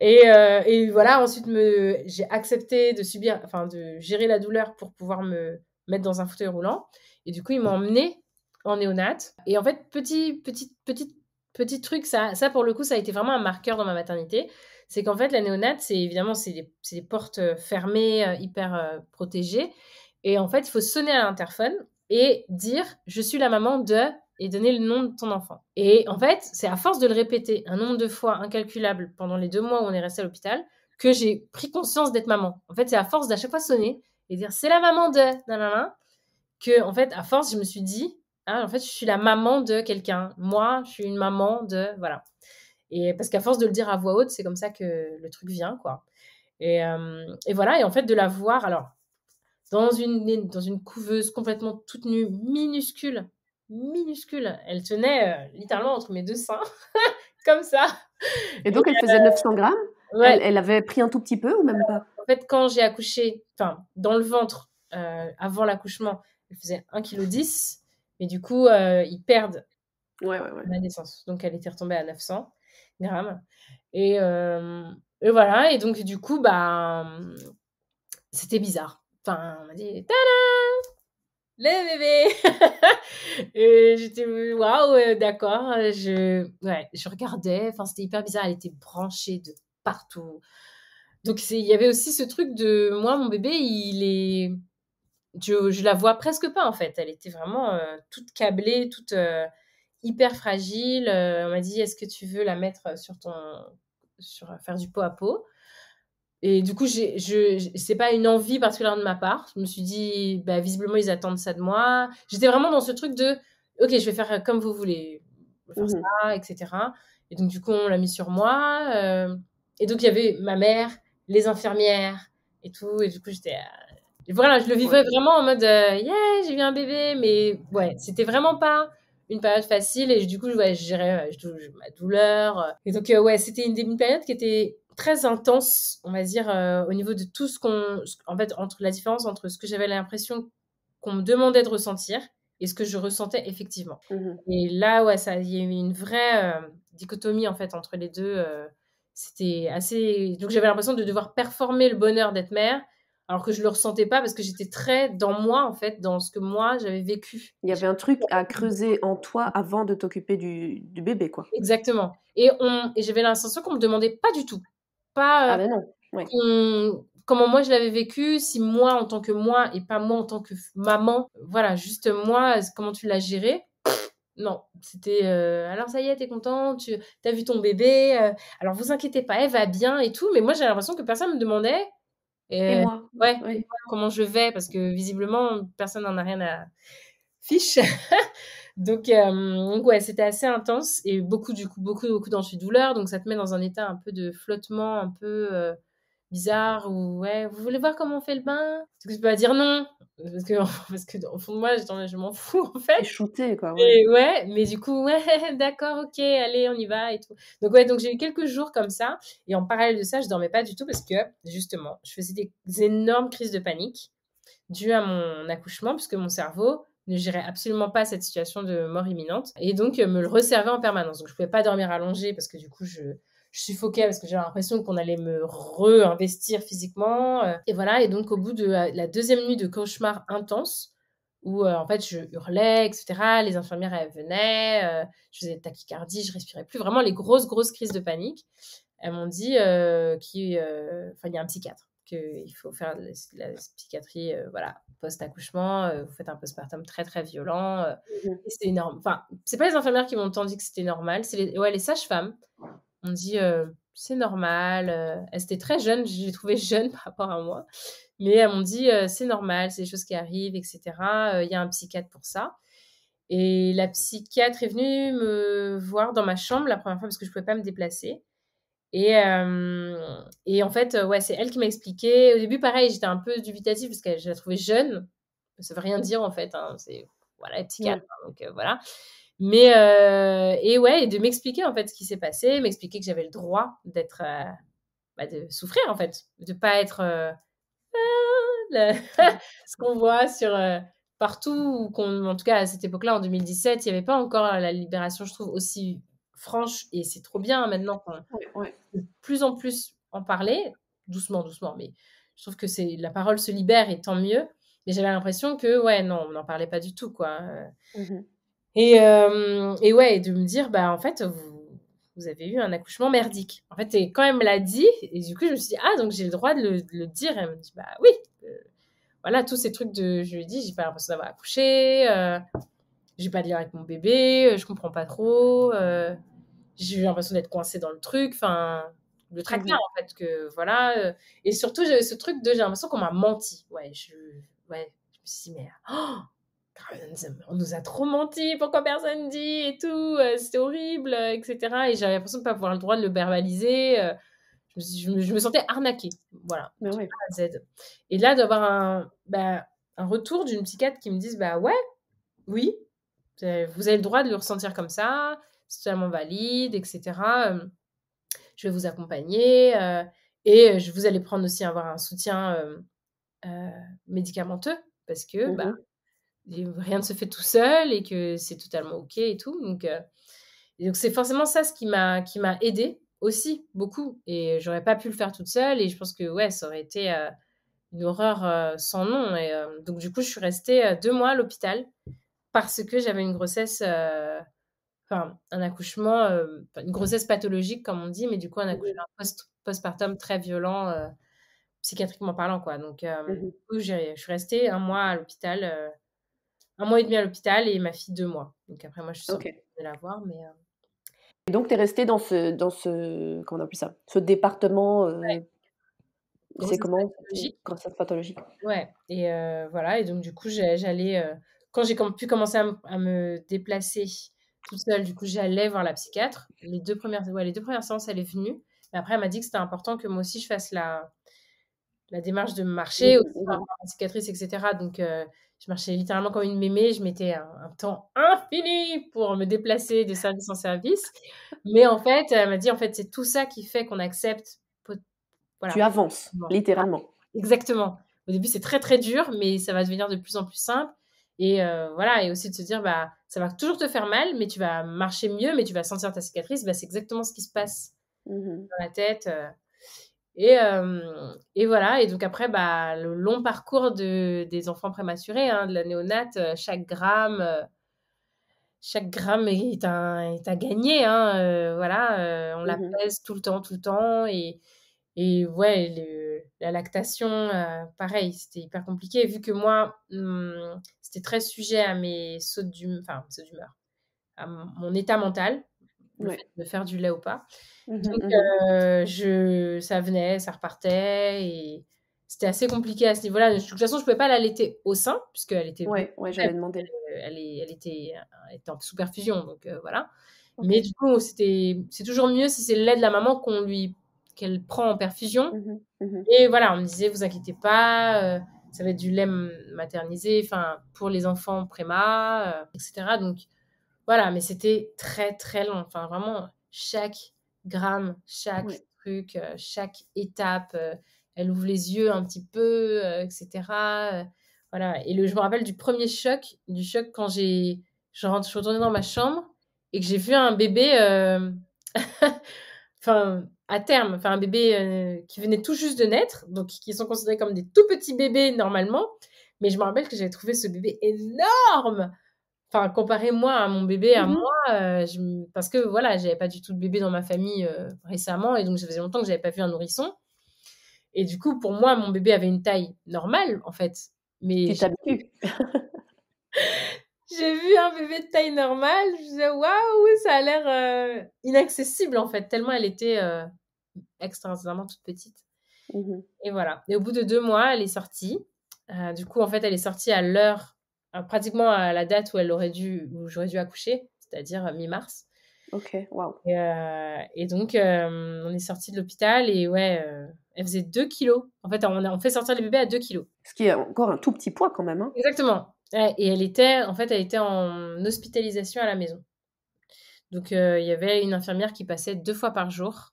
et, et voilà ensuite me j'ai accepté de subir enfin de gérer la douleur pour pouvoir me mettre dans un fauteuil roulant. Et du coup, ils m'ont emmené en néonat. Et en fait, petit, petit, petit, petit truc, ça, ça pour le coup, ça a été vraiment un marqueur dans ma maternité. C'est qu'en fait, la néonate, c'est évidemment, c'est des, portes euh, fermées, euh, hyper euh, protégées. Et en fait, il faut sonner à l'interphone et dire Je suis la maman de. et donner le nom de ton enfant. Et en fait, c'est à force de le répéter un nombre de fois incalculable pendant les deux mois où on est resté à l'hôpital que j'ai pris conscience d'être maman. En fait, c'est à force d'à chaque fois sonner et dire c'est la maman de nanana, que en fait à force je me suis dit hein, en fait je suis la maman de quelqu'un, moi je suis une maman de voilà. Et parce qu'à force de le dire à voix haute, c'est comme ça que le truc vient quoi. Et, euh, voilà et en fait de la voir alors dans une dans une couveuse complètement toute nue minuscule minuscule, elle tenait euh, littéralement entre mes deux seins *laughs* comme ça. Et donc elle faisait 900 euh, grammes elle, avait pris un tout petit peu ou même pas En fait, quand j'ai accouché, enfin, dans le ventre, euh, avant l'accouchement, elle faisait 1,10 kg, mais du coup, euh, ils perdent ouais, la naissance. Donc, elle était retombée à 900 grammes. Euh, et, voilà, et donc, du coup, bah, c'était bizarre. Enfin, on m'a dit Tada les bébés *laughs* J'étais waouh, d'accord. Je, ouais, je regardais, enfin, c'était hyper bizarre. Elle était branchée de partout. Donc il y avait aussi ce truc de moi, mon bébé, il est. Je, la vois presque pas en fait. Elle était vraiment euh, toute câblée, toute euh, hyper fragile. Euh, on m'a dit est-ce que tu veux la mettre sur ton. sur faire du pot à peau et du coup, j'ai, je, c'est pas une envie particulière de ma part. Je me suis dit, bah, visiblement, ils attendent ça de moi. J'étais vraiment dans ce truc de, ok, je vais faire comme vous voulez, faire mmh ça, etc. Et donc, du coup, on l'a mis sur moi. Euh, et donc, il y avait ma mère, les infirmières et tout. Et du coup, j'étais. Euh, voilà, je le vivais vraiment en mode euh, Yeah, j'ai eu un bébé. Mais ouais, c'était vraiment pas une période facile. Et du coup, je gérais euh, ma douleur. Et donc, ouais, c'était une, période qui était très intense, on va dire, au niveau de tout ce qu'on. En fait, entre la différence entre ce que j'avais l'impression qu'on me demandait de ressentir et ce que je ressentais effectivement. Mmh et là, ouais, ça, il y a eu une vraie dichotomie en fait entre les deux c'était assez. Donc j'avais l'impression de devoir performer le bonheur d'être mère, alors que je le ressentais pas parce que j'étais très dans moi en fait, dans ce que moi j'avais vécu. Il y avait un truc à creuser en toi avant de t'occuper du, bébé quoi. Exactement. Et on et j'avais l'impression qu'on me demandait pas du tout, pas. Euh, ah ben non. Comment moi je l'avais vécu, si moi en tant que moi et pas moi en tant que maman, voilà, juste moi, comment tu l'as géré. Non, c'était euh, alors ça y est, t'es contente, tu as vu ton bébé, euh, alors vous inquiétez pas, elle va bien et tout. Mais moi, j'ai l'impression que personne me demandait. et euh, moi ouais, comment je vais Parce que visiblement, personne n'en a rien à fiche. *laughs* donc, ouais, c'était assez intense et beaucoup, du coup, beaucoup, beaucoup d'ensuite-douleur. Donc, ça te met dans un état un peu de flottement, un peu bizarre ou ouais, vous voulez voir comment on fait le bain Tu peux pas dire non. Parce que, *laughs* parce que au fond de moi, je m'en fous en fait. Shooté quoi. Ouais. ouais, mais du coup, ouais, *laughs* d'accord, ok, allez, on y va et tout. Donc ouais, donc j'ai eu quelques jours comme ça. Et en parallèle de ça, je dormais pas du tout parce que justement, je faisais des énormes crises de panique dues à mon accouchement puisque mon cerveau ne gérait absolument pas cette situation de mort imminente et donc euh, me le resservait en permanence. Donc je pouvais pas dormir allongé parce que du coup, je je suffoquais parce que j'avais l'impression qu'on allait me réinvestir physiquement. Euh, et voilà, et donc au bout de la deuxième nuit de cauchemar intense, où euh, en fait je hurlais, etc. Les infirmières elles venaient, euh, je faisais tachycardie, je respirais plus. Vraiment les grosses grosses crises de panique. Elles m'ont dit euh, qu'il y a un psychiatre, qu'il faut faire la, la psychiatrie, voilà, post accouchement, vous faites un postpartum très très violent, mmh c'est énorme. Enfin, c'est pas les infirmières qui m'ont tant dit que c'était normal, c'est ouais, les sages-femmes on dit c'est normal. Elle était très jeune, je l'ai trouvée *laughs* jeune par rapport à moi, mais elle m'ont dit c'est normal, c'est des choses qui arrivent, etc. Il y a un psychiatre pour ça. Et la psychiatre est venue me voir dans ma chambre la première fois parce que je ne pouvais pas me déplacer. Et, en fait, ouais, c'est elle qui m'a expliqué. Au début, pareil, j'étais un peu dubitative parce que je la trouvais jeune. Ça ne veut rien dire en fait. Hein. C'est voilà, psychiatre. Hein, donc voilà. Mais euh, et ouais, de m'expliquer en fait ce qui s'est passé, m'expliquer que j'avais le droit d'être, euh, bah, de souffrir en fait, de pas être euh, *laughs* ce qu'on voit sur partout, ou en tout cas à cette époque-là en 2017, il n'y avait pas encore la libération, je trouve aussi franche et c'est trop bien hein, maintenant qu'on de plus en plus en parler, doucement, doucement, mais je trouve que c'est la parole se libère et tant mieux. Mais j'avais l'impression que ouais, non, on n'en parlait pas du tout quoi. Mmh et, euh, et ouais, de me dire, bah, en fait, vous, vous avez eu un accouchement merdique. En fait, et quand elle me l'a dit, et du coup, je me suis dit, ah, donc j'ai le droit de le, dire. Elle me dit, bah oui. Euh, voilà, tous ces trucs de, je lui ai dit, j'ai pas l'impression d'avoir accouché, euh, j'ai pas de lien avec mon bébé, je comprends pas trop, j'ai eu l'impression d'être coincée dans le truc, enfin, le tracteur, mhm. en fait, que voilà. et surtout, j'avais ce truc de, j'ai l'impression qu'on m'a menti. Ouais, je, ouais, je me suis dit, mais. Oh on nous a trop menti, pourquoi personne dit et tout, euh, c'était horrible, euh, etc. Et j'avais l'impression de ne pas avoir le droit de le verbaliser. Euh, je me, sentais arnaquée, voilà, mais Et là, d'avoir un, bah, un retour d'une psychiatre qui me dise, bah ouais, oui, vous avez le droit de le ressentir comme ça, c'est totalement valide, etc. Je vais vous accompagner et je vous allez prendre aussi avoir un soutien médicamenteux parce que mm-hmm. bah, rien ne se fait tout seul et que c'est totalement ok et tout. Donc, euh, donc c'est forcément ça ce qui m'a qui m'a aidé aussi beaucoup. Et j'aurais pas pu le faire toute seule et je pense que ouais, ça aurait été euh, une horreur euh, sans nom. Et donc du coup, je suis restée deux mois à l'hôpital parce que j'avais une grossesse, enfin un accouchement, une grossesse pathologique comme on dit, mais du coup un accouchement postpartum très violent. psychiatriquement parlant quoi donc mmh du coup, je suis restée un mois à l'hôpital un mois et demi à l'hôpital et ma fille deux mois. Donc après, moi, je suis okay. de la voir, mais. Euh et donc, tu es restée dans ce, dans ce, comment on appelle ça, ce département. Euh, c'est comment Grossesse pathologique. Ouais. Et euh, voilà. Et donc, du coup, j'allais. quand j'ai pu commencer à, me déplacer toute seule, du coup, j'allais voir la psychiatre. Les deux premières, les deux premières séances, elle est venue. Mais après, elle m'a dit que c'était important que moi aussi, je fasse la, la démarche de marcher, aussi, la cicatrice, etc. Donc, je marchais littéralement comme une mémé. Je mettais un, temps infini pour me déplacer de service en service. Mais en fait, elle m'a dit, en fait, c'est tout ça qui fait qu'on accepte. Tu avances, littéralement. Ah, exactement. Au début, c'est très, très dur, mais ça va devenir de plus en plus simple. Et euh, voilà, et aussi de se dire, bah, ça va toujours te faire mal, mais tu vas marcher mieux, mais tu vas sentir ta cicatrice. Bah, c'est exactement ce qui se passe mmh dans la tête. Euh, euh, et, voilà, et donc après, bah, le long parcours de, des enfants prématurés, hein, de la néonate, euh, chaque gramme, euh, chaque gramme est, est à gagner. Hein, voilà, on la mmh pèse tout le temps, tout le temps. Et, et ouais, la lactation, pareil, c'était hyper compliqué, vu que moi, hum, c'était très sujet à mes sauts d'humeur, à mon état mental de faire du lait ou pas. Mmh donc, mmh euh, je, ça venait, ça repartait et c'était assez compliqué à ce niveau-là. De toute façon, je ne pouvais pas l'allaiter au sein, puisqu'elle était. Ouais, ouais j'avais demandé. Euh, elle, elle, était, en sous perfusion, donc euh, voilà. Mais du coup, c'était, c'est toujours mieux si c'est le lait de la maman qu'on lui, qu'elle prend en perfusion. Mmh et voilà, on me disait, vous inquiétez pas, ça va être du lait maternisé, enfin, pour les enfants préma, etc. Donc, voilà, mais c'était très, très long. Enfin, vraiment, chaque gramme, chaque truc, euh, chaque étape, euh, elle ouvre les yeux un petit peu, euh, etc. Voilà. Et je me rappelle du premier choc, du choc quand j'ai, je, rentre, suis retournée dans ma chambre et que j'ai vu un bébé, *laughs* enfin, à terme, enfin, un bébé qui venait tout juste de naître, donc qui sont considérés comme des tout petits bébés normalement. Mais je me rappelle que j'avais trouvé ce bébé énorme enfin comparez moi à mon bébé à mmh moi euh, parce que voilà j'avais pas du tout de bébé dans ma famille euh, récemment et donc ça faisait longtemps que j'avais pas vu un nourrisson et du coup pour moi mon bébé avait une taille normale en fait mais tu *laughs* j'ai vu un bébé de taille normale je me disais waouh ça a l'air euh, inaccessible en fait tellement elle était extraordinairement toute petite mmh et voilà et au bout de deux mois elle est sortie du coup en fait elle est sortie à l'heure ah, pratiquement à la date où elle aurait dû, j'aurais dû accoucher, c'est-à-dire euh, mi-mars. Ok, wow. Euh, et, donc, euh, on est sorti de l'hôpital et ouais, elle faisait 2 kilos. En fait, on, fait sortir les bébés à 2 kilos. Ce qui est encore un tout petit poids quand même. Hein. Exactement. Et elle était, en fait, elle était en hospitalisation à la maison. Donc, il y avait une infirmière qui passait deux fois par jour.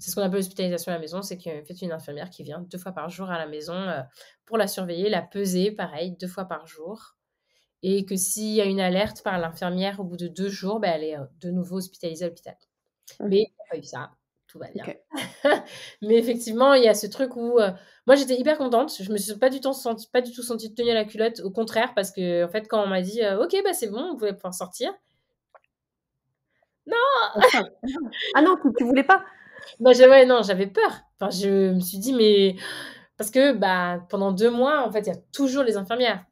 C'est ce qu'on appelle hospitalisation à la maison, c'est qu'en fait, une infirmière qui vient deux fois par jour à la maison pour la surveiller, la peser, pareil, deux fois par jour et que s'il y a une alerte par l'infirmière au bout de deux jours, ben, elle est euh, de nouveau hospitalisée à l'hôpital. Mais pas eu ça, tout va bien. *laughs* Mais effectivement, il y a ce truc où euh, moi j'étais hyper contente, je me suis pas du, senti, tout sentie de tenir la culotte, au contraire, parce que en fait, quand on m'a dit euh, ok, bah, c'est bon, vous pouvez pouvoir sortir. Non Ah non, tu, ne voulais pas bah, ouais, non, j'avais peur. Enfin, je me suis dit, mais. Parce que bah, pendant deux mois, en fait, il y a toujours les infirmières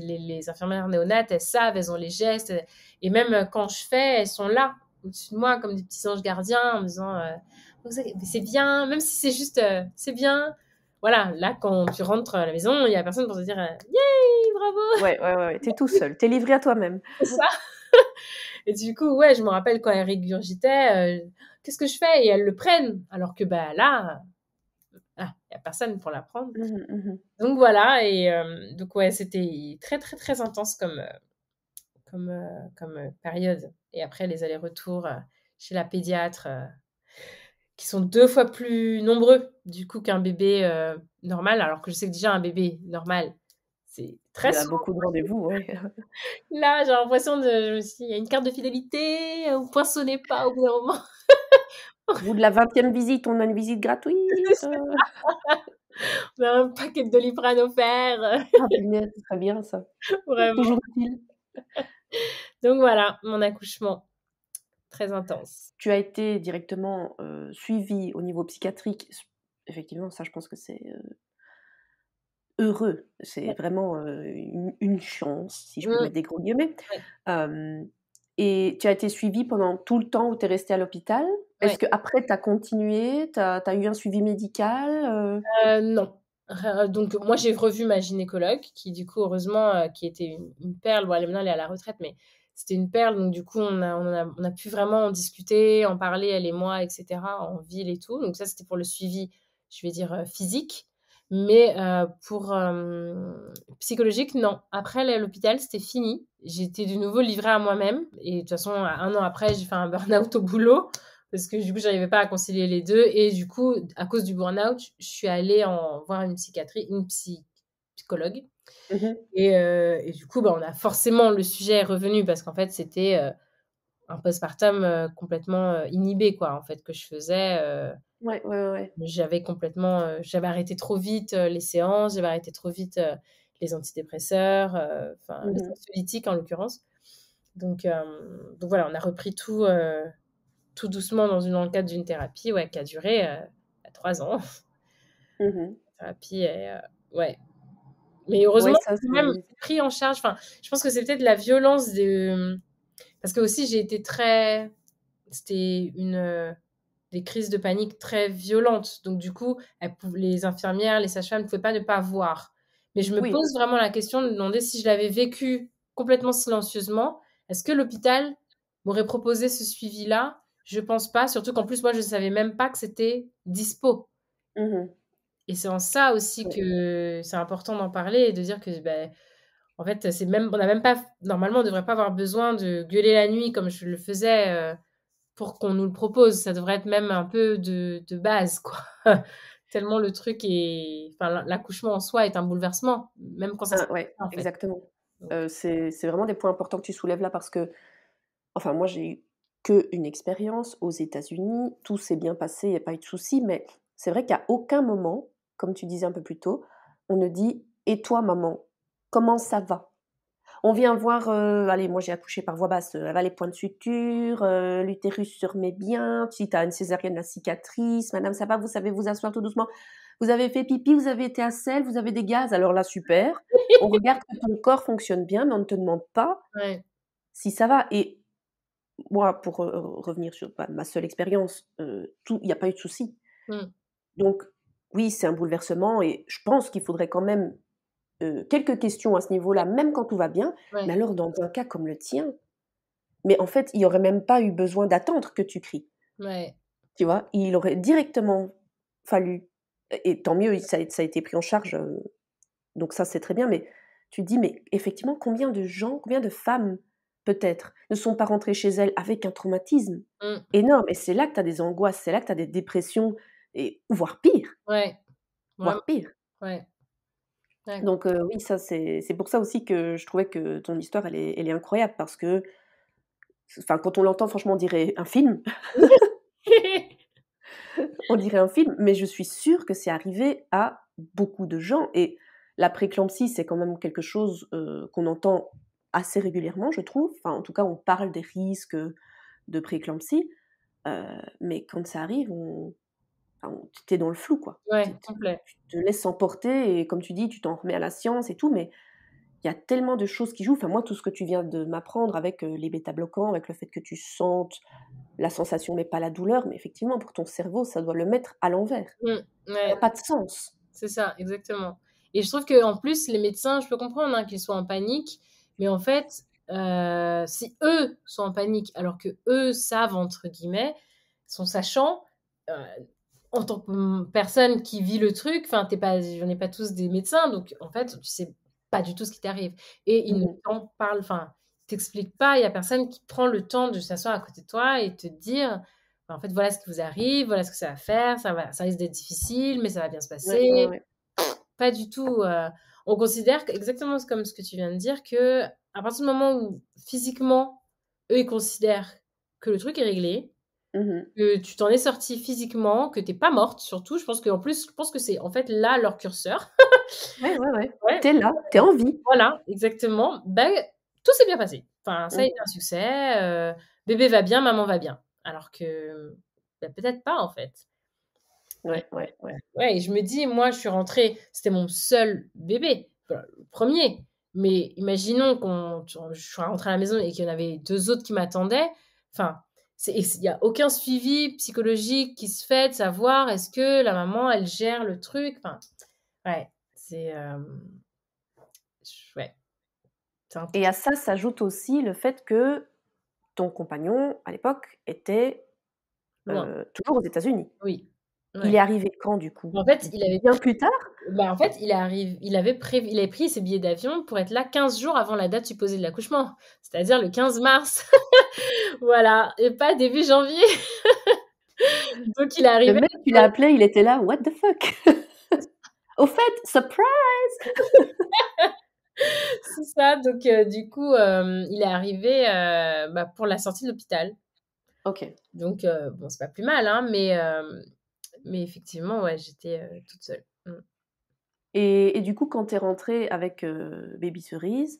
les, infirmières néonates, elles savent, elles ont les gestes. Et même euh, quand je fais, elles sont là, au-dessus de moi, comme des petits anges gardiens, en me disant euh, C'est bien, même si c'est juste euh, C'est bien. Voilà, là, quand tu rentres à la maison, il n'y a personne pour te dire Yay, bravo Ouais, ouais, ouais, t'es tout seul, t'es livré à toi-même. C'est ça *laughs* Et du coup, ouais, je me rappelle quand elles régurgitaient Qu'est-ce que je fais Et elles le prennent. Alors que, bah là, ah, il n'y a personne pour l'apprendre mmh mmh Donc voilà, et euh, donc ouais, c'était très très très intense comme, euh, comme, euh, comme période. Et après, les allers-retours chez la pédiatre, qui sont deux fois plus nombreux du coup qu'un bébé normal, alors que je sais que déjà un bébé normal, c'est très Il y a beaucoup de rendez-vous. *laughs* Là, j'ai l'impression de. il y a une carte de fidélité, euh, vous poinçonnez pas au bout d'un moment. Au bout de la 20e visite, on a une visite gratuite. *laughs* Euh. *laughs* on a un paquet de livres offert. nos pères. c'est très bien ça. Vraiment. Toujours utile. Donc voilà, mon accouchement. Très intense. Tu as été directement suivi euh, suivie au niveau psychiatrique. Effectivement, ça, je pense que c'est heureux. C'est vraiment une, chance, si je peux mmh. mettre des gros guillemets. et tu as été suivie pendant tout le temps où tu es restée à l'hôpital Est-ce que qu'après, tu as continué Tu as, eu un suivi médical Non. Donc, moi, j'ai revu ma gynécologue, qui, du coup, heureusement, qui était une, perle. Bon, elle, maintenant, à la retraite, mais c'était une perle. Donc, du coup, on a, on a, pu vraiment en discuter, en parler, elle et moi, etc., en ville et tout. Donc, ça, c'était pour le suivi, je vais dire, physique. Mais euh, pour euh, psychologique, non. Après l'hôpital, c'était fini. J'étais de nouveau livrée à moi-même. Et de toute façon, un an après, j'ai fait un burn-out au boulot parce que du coup, j'arrivais pas à concilier les deux. Et du coup, à cause du burn-out, je suis allée en voir une psychiatrie, une psychologue. Mm-hmm. et, euh, et, du coup, bah, on a forcément le sujet est revenu parce qu'en fait, c'était un postpartum complètement inhibé, quoi, en fait, que je faisais Ouais, ouais, ouais. J'avais complètement, euh, j'avais arrêté trop vite euh, les séances, j'avais arrêté trop vite euh, les antidépresseurs, enfin les mmh en l'occurrence. Donc, donc, voilà, on a repris tout, tout doucement dans, une, le cadre d'une thérapie, ouais, qui a duré à bah, trois ans. Mmh thérapie, ouais. Mais heureusement, ouais, ça, même pris en charge. Enfin, je pense que c'est peut-être la violence de, parce que aussi j'ai été très, c'était une des crises de panique très violentes. Donc, du coup, les infirmières, les sages-femmes ne pouvaient pas ne pas voir. Mais je me pose vraiment la question de demander si je l'avais vécu complètement silencieusement, est-ce que l'hôpital m'aurait proposé ce suivi-là Je pense pas, surtout qu'en plus, moi, je ne savais même pas que c'était dispo. Mmh et c'est en ça aussi que c'est important d'en parler et de dire que, ben, en fait, c'est même, on n'a même pas, normalement, on ne devrait pas avoir besoin de gueuler la nuit comme je le faisais. Euh, pour qu'on nous le propose. Ça devrait être même un peu de, base, quoi. *laughs* Tellement le truc est. Enfin, l'accouchement en soi est un bouleversement, même quand ça ah, exactement. Euh, c'est vraiment des points importants que tu soulèves là parce que, enfin, moi, j'ai eu qu'une expérience aux États-Unis. Tout s'est bien passé, il n'y a pas eu de soucis, mais c'est vrai qu'à aucun moment, comme tu disais un peu plus tôt, on ne dit Et toi, maman, comment ça va on vient voir, euh, allez, moi j'ai accouché par voie basse, elle euh, va les points de suture, euh, l'utérus se remet bien, si as une césarienne, la cicatrice, madame, ça va, vous savez vous asseoir tout doucement. Vous avez fait pipi, vous avez été à sel, vous avez des gaz, alors là, super. On *laughs* regarde que ton corps fonctionne bien, mais on ne te demande pas si ça va. Et moi, pour revenir sur bah, ma seule expérience, il n'y a pas eu de souci. Mmh. Donc, oui, c'est un bouleversement et je pense qu'il faudrait quand même euh, quelques questions à ce niveau-là, même quand tout va bien. Mais alors, dans un cas comme le tien, mais en fait, il n'y aurait même pas eu besoin d'attendre que tu cries. Tu vois, il aurait directement fallu, et tant mieux, ça, a été pris en charge, euh, donc ça c'est très bien, mais tu dis, mais effectivement, combien de gens, combien de femmes peut-être, ne sont pas rentrées chez elles avec un traumatisme mmh. énorme. Et c'est là que tu as des angoisses, c'est là que tu as des dépressions, et, voire pire. Ouais. Voire pire. Ouais. Donc oui, ça c'est c'est pour ça aussi que je trouvais que ton histoire elle est, elle est incroyable parce que enfin quand on l'entend franchement on dirait un film. *laughs* on dirait un film, mais je suis sûre que c'est arrivé à beaucoup de gens et la préclampsie c'est quand même quelque chose qu'on entend assez régulièrement, je trouve. Enfin en tout cas, on parle des risques de préclampsie. mais quand ça arrive, on tu es dans le flou, quoi. Ouais, Tu te laisses emporter et comme tu dis, tu t'en remets à la science et tout, mais il y a tellement de choses qui jouent. Enfin, moi, tout ce que tu viens de m'apprendre avec euh, les bêta-bloquants, avec le fait que tu sentes la sensation mais pas la douleur, mais effectivement, pour ton cerveau, ça doit le mettre à l'envers. Mmh, ouais. Ça pas de sens. C'est ça, exactement. Et je trouve qu'en plus, les médecins, je peux comprendre hein, qu'ils soient en panique, mais en fait, euh, si eux sont en panique, alors que eux savent, entre guillemets, sont sachants, euh, en tant que personne qui vit le truc, enfin, t'es pas, pas tous des médecins, donc en fait, tu sais pas du tout ce qui t'arrive. Et ils mmh ne t'en parle, enfin, t'expliquent pas, il y a personne qui prend le temps de s'asseoir à côté de toi et te dire, en fait, voilà ce qui vous arrive, voilà ce que ça va faire, ça, va, ça risque d'être difficile, mais ça va bien se passer. Pas du tout. Euh, on considère exactement comme ce que tu viens de dire, que à partir du moment où physiquement, eux, ils considèrent que le truc est réglé, Mmh que tu t'en es sortie physiquement, que t'es pas morte surtout. Je pense en plus, je pense que c'est en fait là leur curseur. ouais, ouais, ouais. Tu *laughs* T'es là, t'es en vie. Voilà, exactement. Ben, tout s'est bien passé. Enfin, ça a mmh. été un succès. Euh, bébé va bien, maman va bien. Alors que ben, peut-être pas en fait. Ouais, ouais, ouais. Ouais, et je me dis, moi, je suis rentrée, c'était mon seul bébé, le premier. Mais imaginons qu'on, je suis rentrée à la maison et qu'il y en avait deux autres qui m'attendaient. Enfin, il n'y a aucun suivi psychologique qui se fait de savoir est-ce que la maman, elle gère le truc. Enfin, ouais, c'est. Euh, ouais. Et à ça s'ajoute aussi le fait que ton compagnon, à l'époque, était euh, toujours aux États-Unis. Oui. Il est arrivé quand du coup En fait, il avait bien plus tard. Bah, en fait, il il avait il avait pris ses billets d'avion pour être là 15 jours avant la date supposée de l'accouchement, c'est-à-dire le 15 mars. *laughs* voilà, et pas début janvier. *laughs* Donc il est arrivé. Le mec, tu l'a appelé, il était là, what the fuck *laughs* Au fait, surprise C'est ça, donc euh, du coup, il est arrivé euh, bah, pour la sortie de l'hôpital. Ok. Donc, euh, bon, c'est pas plus mal, hein, mais mais effectivement, ouais, j'étais toute seule. Mmh. Et, du coup, quand tu es rentrée avec Baby Cerise,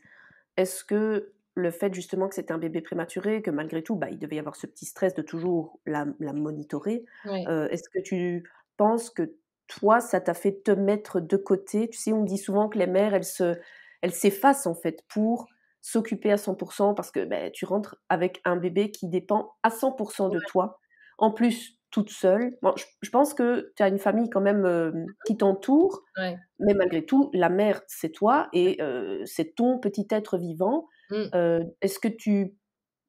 est-ce que le fait justement que c'était un bébé prématuré, que malgré tout, bah, il devait y avoir ce petit stress de toujours la, monitorer, est-ce que tu penses que toi, ça t'a fait te mettre de côté Tu sais, on dit souvent que les mères, elles se, elles s'effacent en fait pour s'occuper à 100% parce que bah, tu rentres avec un bébé qui dépend à 100% de toi. En plus, toute seule. je, pense que tu as une famille quand même euh, qui t'entoure, mais malgré tout, la mère, c'est toi et euh, c'est ton petit être vivant. Mm. Euh, est-ce que tu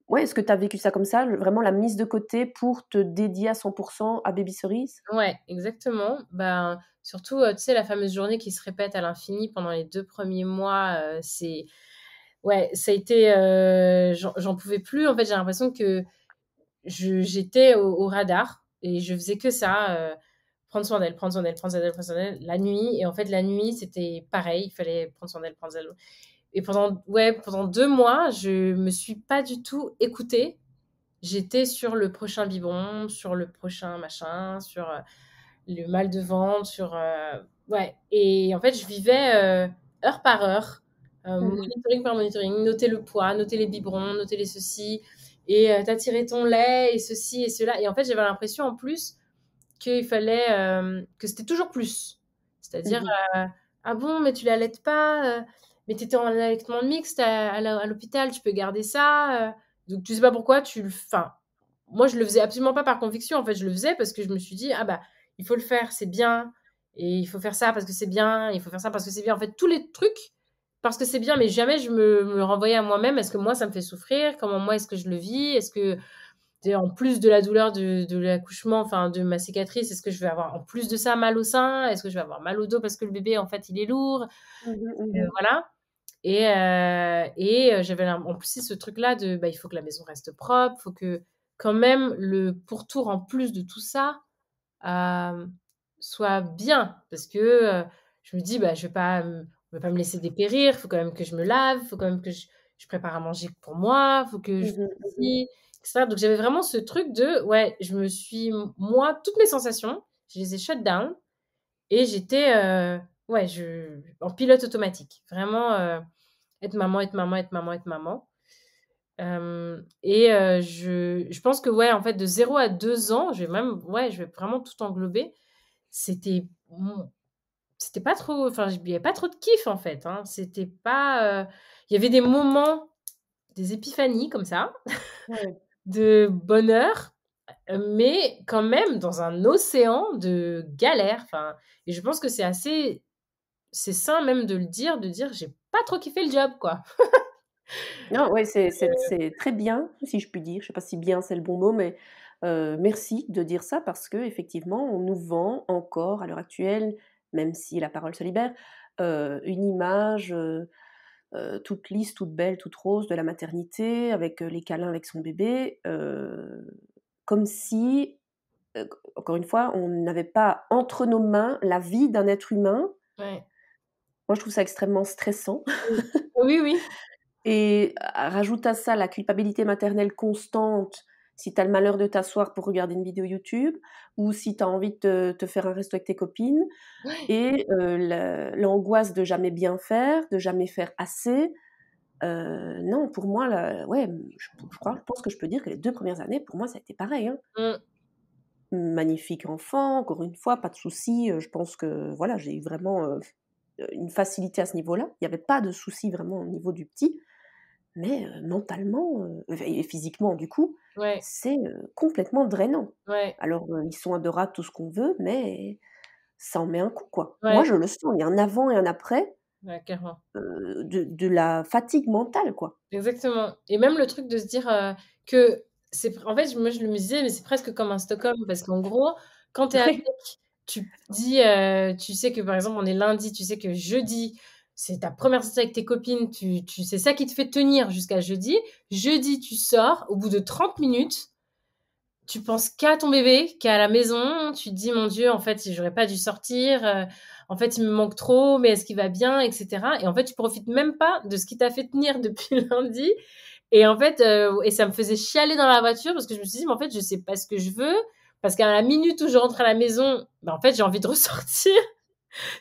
ouais, est-ce que as vécu ça comme ça, vraiment la mise de côté pour te dédier à 100% à Baby Cerise Ouais, exactement. Ben, surtout, tu sais, la fameuse journée qui se répète à l'infini pendant les deux premiers mois, c'est... Ouais, ça a été... J'en pouvais plus. En fait, j'ai l'impression que j'étais au radar et je faisais que ça, euh, prendre soin d'elle, prendre soin d'elle, prendre soin d'elle, prendre soin d'elle, la nuit. Et en fait, la nuit, c'était pareil, il fallait prendre soin d'elle, prendre soin d'elle. Et pendant, ouais, pendant deux mois, je me suis pas du tout écoutée. J'étais sur le prochain biberon, sur le prochain machin, sur euh, le mal de ventre, sur... Euh, ouais, et en fait, je vivais heure par heure. Mmh monitoring par monitoring, noter le poids, noter les biberons, noter les ceci, et euh, t'as tiré ton lait et ceci et cela. Et en fait, j'avais l'impression en plus qu'il fallait euh, que c'était toujours plus. C'est-à-dire, mhm. euh, ah bon, mais tu l'allaites pas, mais tu étais en allaitement mixte à, à l'hôpital, tu peux garder ça. donc tu sais pas pourquoi tu le. Enfin, moi je le faisais absolument pas par conviction. En fait, je le faisais parce que je me suis dit, ah bah, il faut le faire, c'est bien. Et il faut faire ça parce que c'est bien. Il faut faire ça parce que c'est bien. En fait, tous les trucs parce que c'est bien, mais jamais je me, renvoyais à moi-même. Est-ce que moi, ça me fait souffrir Comment moi, est-ce que je le vis Est-ce que, en plus de la douleur de, l'accouchement, enfin, de ma cicatrice, est-ce que je vais avoir en plus de ça mal au sein Est-ce que je vais avoir mal au dos parce que le bébé, en fait, il est lourd mmh, mmh, mmh. Voilà. Et, euh, et euh, j'avais en plus ce truc-là de, bah, il faut que la maison reste propre, faut que quand même le pourtour en plus de tout ça euh, soit bien, parce que je me dis, bah, je vais pas ne pas me laisser dépérir, il faut quand même que je me lave, il faut quand même que je, prépare à manger pour moi, il faut que je... me Mmh. mmh Etc. Donc j'avais vraiment ce truc de, ouais, je me suis, moi, toutes mes sensations, je les ai shut down et j'étais, euh, ouais, je, en pilote automatique. Vraiment, euh, être maman, être maman, être maman, être maman. Euh, et je, je, pense que, ouais, en fait, de 0 à 2 ans, je même, ouais, je vais vraiment tout englober. C'était c'était pas trop. Enfin, il n'y avait pas trop de kiff en fait. Hein. C'était pas. Euh, il y avait des moments, des épiphanies comme ça, *laughs* de bonheur, euh, mais quand même dans un océan de galère. Enfin, et je pense que c'est assez, c'est sain même de le dire, de dire j'ai pas trop kiffé le job, quoi. non, ouais, c'est, *laughs* euh très bien, si je puis dire. Je sais pas si bien c'est le bon mot, mais merci de dire ça parce que effectivement, on nous vend encore à l'heure actuelle même si la parole se libère, euh, une image euh, euh, toute lisse, toute belle, toute rose de la maternité, avec les câlins avec son bébé, comme si, encore une fois, on n'avait pas entre nos mains la vie d'un être humain. Moi, je trouve ça extrêmement stressant. oui, *laughs* oui. Et rajoute à ça la culpabilité maternelle constante si tu as le malheur de t'asseoir pour regarder une vidéo YouTube ou si tu as envie de te, faire un resto avec tes copines. Et euh, l'angoisse de jamais bien faire, de jamais faire assez. Euh, non, pour moi, ouais, je, crois, pense que je peux dire que les deux premières années, pour moi, ça a été pareil. Hein. Mmh. Magnifique enfant, encore une fois, pas de soucis. Euh, je pense que voilà, j'ai eu vraiment une facilité à ce niveau-là. Il n'y avait pas de soucis vraiment au niveau du petit mais mentalement et physiquement du coup, c'est complètement drainant. Alors ils sont adorables tout ce qu'on veut, mais ça en met un coup quoi. Moi je le sens, il y a un avant et un après. De, la fatigue mentale quoi. Exactement. Et même le truc de se dire que c'est en fait moi je le me disais mais c'est presque comme un Stockholm parce qu'en gros quand tu es avec tu dis tu sais que par exemple on est lundi, tu sais que jeudi c'est ta première sortie avec tes copines, tu, tu, c'est ça qui te fait tenir jusqu'à jeudi. Jeudi, tu sors, au bout de 30 minutes, tu penses qu'à ton bébé, qu'à la maison, tu te dis, mon Dieu, en fait, j'aurais pas dû sortir, euh, en fait, il me manque trop, mais est-ce qu'il va bien, etc. Et en fait, tu profites même pas de ce qui t'a fait tenir *laughs* depuis lundi. Et en fait, euh, et ça me faisait chialer dans la voiture parce que je me suis dit, en fait, je sais pas ce que je veux, parce qu'à la minute où je rentre à la maison, ben, en fait, j'ai envie de *laughs* ressortir.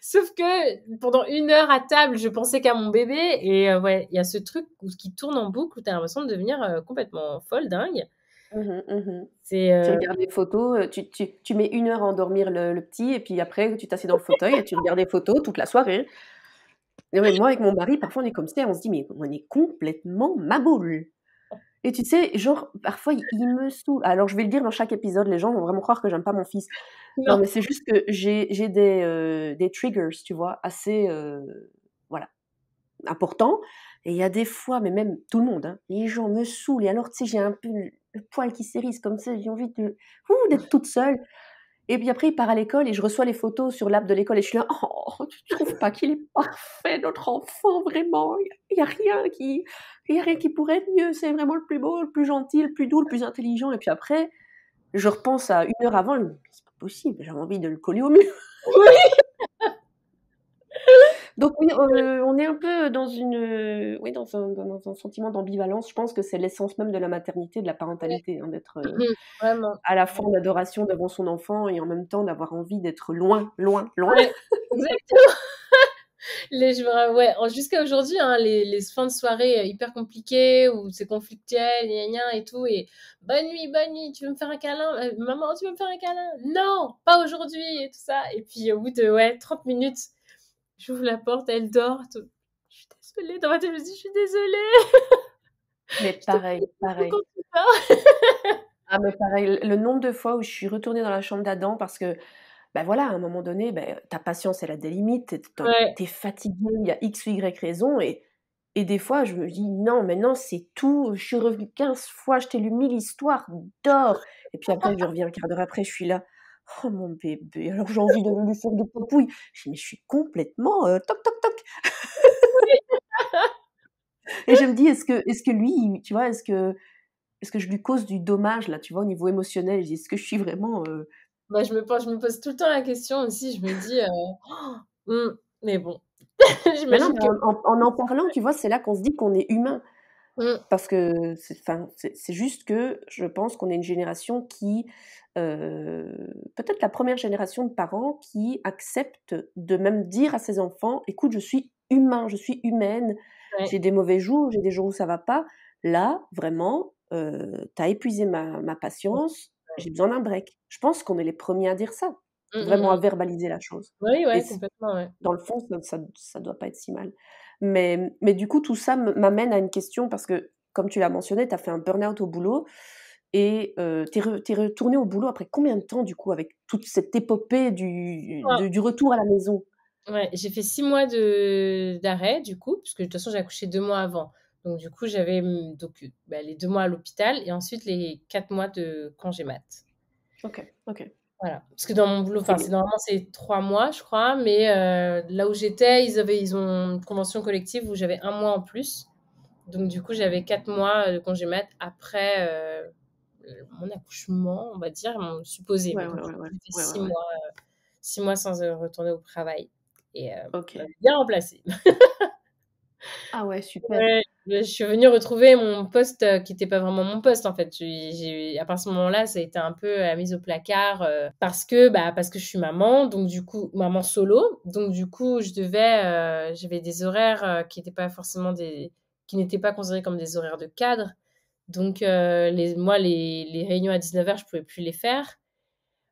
Sauf que pendant une heure à table, je pensais qu'à mon bébé. Et euh, il y a ce truc qui tourne en boucle où tu as l'impression de devenir euh, complètement folle, dingue. Mmh mmh euh, tu regardes les photos, tu, mets une heure à endormir le, petit, et puis après, tu t'assieds dans le fauteuil et tu regardes les photos toute la soirée. Et moi, avec mon mari, parfois, on est comme ça, on se dit, mais on est complètement maboule. Et tu sais, genre, parfois, il me saoule. Alors, je vais le dire dans chaque épisode, les gens vont vraiment croire que j'aime pas mon fils. Non, mais c'est juste que j'ai euh, des, triggers, tu vois, assez, euh, voilà, importants. Et il y a des fois, mais même tout le monde, hein, les gens me saoulent. Et alors, tu sais, j'ai un peu le, poil qui s'érisse comme ça, j'ai envie d'être toute seule. Et puis après, il part à l'école et je reçois les photos sur l'app de l'école et je suis là, oh, tu ne trouves pas qu'il est parfait, notre enfant, vraiment Il n'y a, rien qui, qui pourrait être mieux. C'est vraiment le plus beau, le plus gentil, le plus doux, le plus intelligent. Et puis après, je repense à une heure avant, c'est pas possible, j'avais envie de le coller au mur. Donc oui, euh, euh, on est un peu euh, dans une, oui, dans un, sentiment d'ambivalence. Je pense que c'est l'essence même de la maternité, de la parentalité, hein, d'être *laughs* à la fois d'adoration devant son enfant et en même temps d'avoir envie d'être loin, loin, loin. exactement. *laughs* les, ouais, jusqu'à aujourd'hui, hein, les, fins de soirée hyper compliquées où c'est conflictuel, gna et tout, et bonne nuit, bonne nuit, tu veux me faire un câlin Maman, tu veux me faire un câlin Non, pas aujourd'hui, et tout ça. Et puis au bout de ouais, 30 minutes, J'ouvre la porte, elle dort. Je suis désolée. Dans je me dis, je suis désolée. Mais pareil, pareil. *laughs* ah, mais pareil, le nombre de fois où je suis retournée dans la chambre d'Adam parce que, ben voilà, à un moment donné, ben, ta patience, elle a des limites, t'es fatiguée, il y a X Y raison, et, et des fois, je me dis, non, maintenant, c'est tout, je suis revenue 15 fois, je t'ai lu mille histoires, d'or, Et puis après, je reviens un quart d'heure après, je suis là, Oh mon bébé, alors j'ai envie de *laughs* lui faire des papouilles. Je dis, je suis complètement euh, toc toc toc. Et je me dis, est-ce que, est que lui, tu vois, est-ce que, est que je lui cause du dommage là, tu vois, au niveau émotionnel dis, est-ce que je suis vraiment. Euh bah, je, me pose, je me pose tout le temps la question aussi, je me dis, euh, oh, hmm, mais bon. *laughs* en, en parlant, tu vois, c'est là qu'on se dit qu'on est humain. Mmh. Parce que c'est juste que je pense qu'on est une génération qui, euh, peut-être la première génération de parents qui accepte de même dire à ses enfants, écoute, je suis humain, je suis humaine, j'ai des mauvais jours, j'ai des jours où ça va pas. Là, vraiment, euh, tu as épuisé ma, mmh. patience, j'ai besoin d'un break. Je pense qu'on est les premiers à dire ça, mmh, vraiment à verbaliser la chose. Oui, oui, complètement. Ouais. Dans le fond, ça ne doit pas être si mal. Mais, mais du coup, tout ça m'amène à une question parce que, comme tu l'as mentionné, tu as fait un burn-out au boulot et euh, tu es, retourné au boulot après combien de temps, du coup, avec toute cette épopée du, du retour à la maison Ouais, j'ai fait six mois d'arrêt, du coup, parce que de toute façon, j'ai accouché deux mois avant. Donc, du coup, j'avais bah, les deux mois à l'hôpital et ensuite les quatre mois de congé mat. Ok, ok. Parce que dans mon boulot, enfin, c'est normalement c'est trois mois, je crois, mais euh, là où j'étais, ils avaient, ils ont une convention collective où j'avais un mois en plus. Donc du coup, j'avais quatre mois de congé mat après euh, mon accouchement, on va dire, mon supposé. six, mois, sans euh, retourner au travail. Et bien remplacé. *laughs* Ah ouais, super. je suis venue retrouver mon poste euh, qui n'était pas vraiment mon poste en fait. J'ai, à partir de ce moment-là, ça a été un peu euh, la mise au placard euh, parce que bah parce que je suis maman, donc du coup maman solo, donc du coup je devais, j'avais des horaires qui n'étaient pas forcément des, qui n'étaient pas considérés comme des horaires de cadre. Donc les, moi les, les réunions à 19h, je pouvais plus les faire.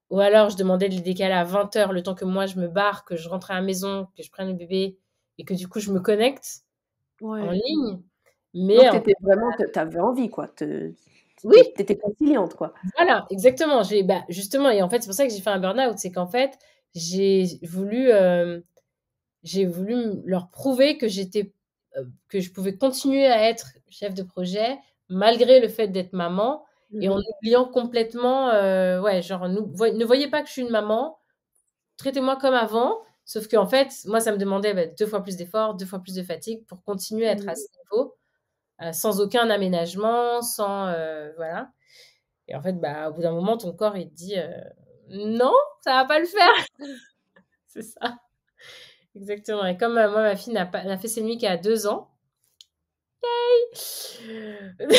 Ou alors je demandais de les décaler à 20h le temps que moi je me barre, que je rentre à la maison, que je prenne le bébé et que du coup je me connecte en ligne. Mais Donc, étais t'avais envie, quoi. Te... Oui. T'étais conciliante, quoi. Voilà, exactement. J'ai, bah, justement, et en fait, c'est pour ça que j'ai fait un burn-out, c'est qu'en fait, j'ai voulu, euh, j'ai voulu leur prouver que j'étais, euh, que je pouvais continuer à être chef de projet malgré le fait d'être maman et en mmh. oubliant complètement, euh, ouais, genre, ne voyez pas que je suis une maman, traitez-moi comme avant Sauf qu'en fait, moi, ça me demandait bah, deux fois plus d'efforts, deux fois plus de fatigue pour continuer à être à mmh ce niveau, euh, sans aucun aménagement, sans. Euh, voilà. Et en fait, bah, au bout d'un moment, ton corps, il te dit euh, non, ça va pas le faire. *laughs* C'est ça. Exactement. Et comme moi, ma fille n'a, pas, n'a fait ses nuits qu'à deux ans. Yay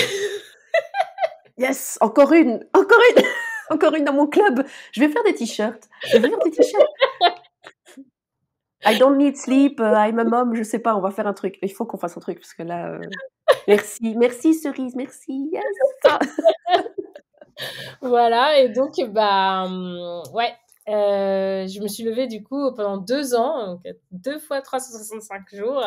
Yes, encore une, encore une, *laughs* encore une dans mon club. Je vais faire des t-shirts. Je vais faire des t-shirts. I don't need sleep, euh, I'm a mom, je sais pas, on va faire un truc. Il faut qu'on fasse un truc parce que là, euh, *laughs* merci, merci cerise, merci. *laughs* voilà et donc bah hum, ouais. Euh, je me suis levée du coup pendant deux ans, donc deux fois 365 jours,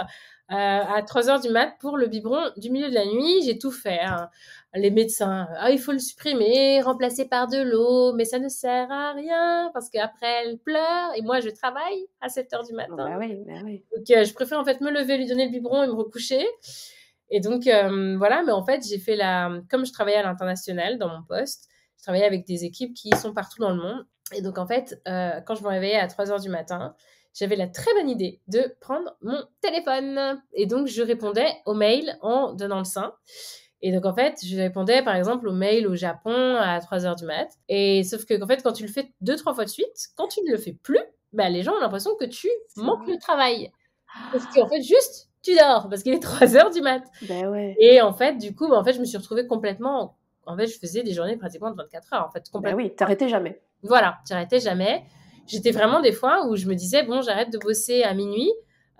euh, à 3 h du mat pour le biberon du milieu de la nuit. J'ai tout fait. Hein. Les médecins, ah, il faut le supprimer, remplacer par de l'eau, mais ça ne sert à rien parce qu'après elle pleure et moi je travaille à 7 h du matin. Hein. Bah bah oui, Donc euh, je préfère en fait me lever, lui donner le biberon et me recoucher. Et donc euh, voilà, mais en fait j'ai fait la. Comme je travaillais à l'international dans mon poste, je travaillais avec des équipes qui sont partout dans le monde. Et donc en fait, quand je me réveillais à 3 h du matin, j'avais la très bonne idée de prendre mon téléphone. Et donc, je répondais aux mails en donnant le sein. Et donc, en fait, je répondais par exemple aux mails au Japon à 3 heures du mat. Et sauf que, en fait, quand tu le fais deux, trois fois de suite, quand tu ne le fais plus, bah, les gens ont l'impression que tu manques le travail. Parce qu'en fait, juste, tu dors parce qu'il est 3 heures du mat. Ben ouais. Et en fait, du coup, bah, en fait, je me suis retrouvée complètement. En fait, je faisais des journées pratiquement de 24 heures. En fait, complètement. oui, t'arrêtais jamais. Voilà, t'arrêtais jamais j'étais vraiment des fois où je me disais, bon, j'arrête de bosser à minuit,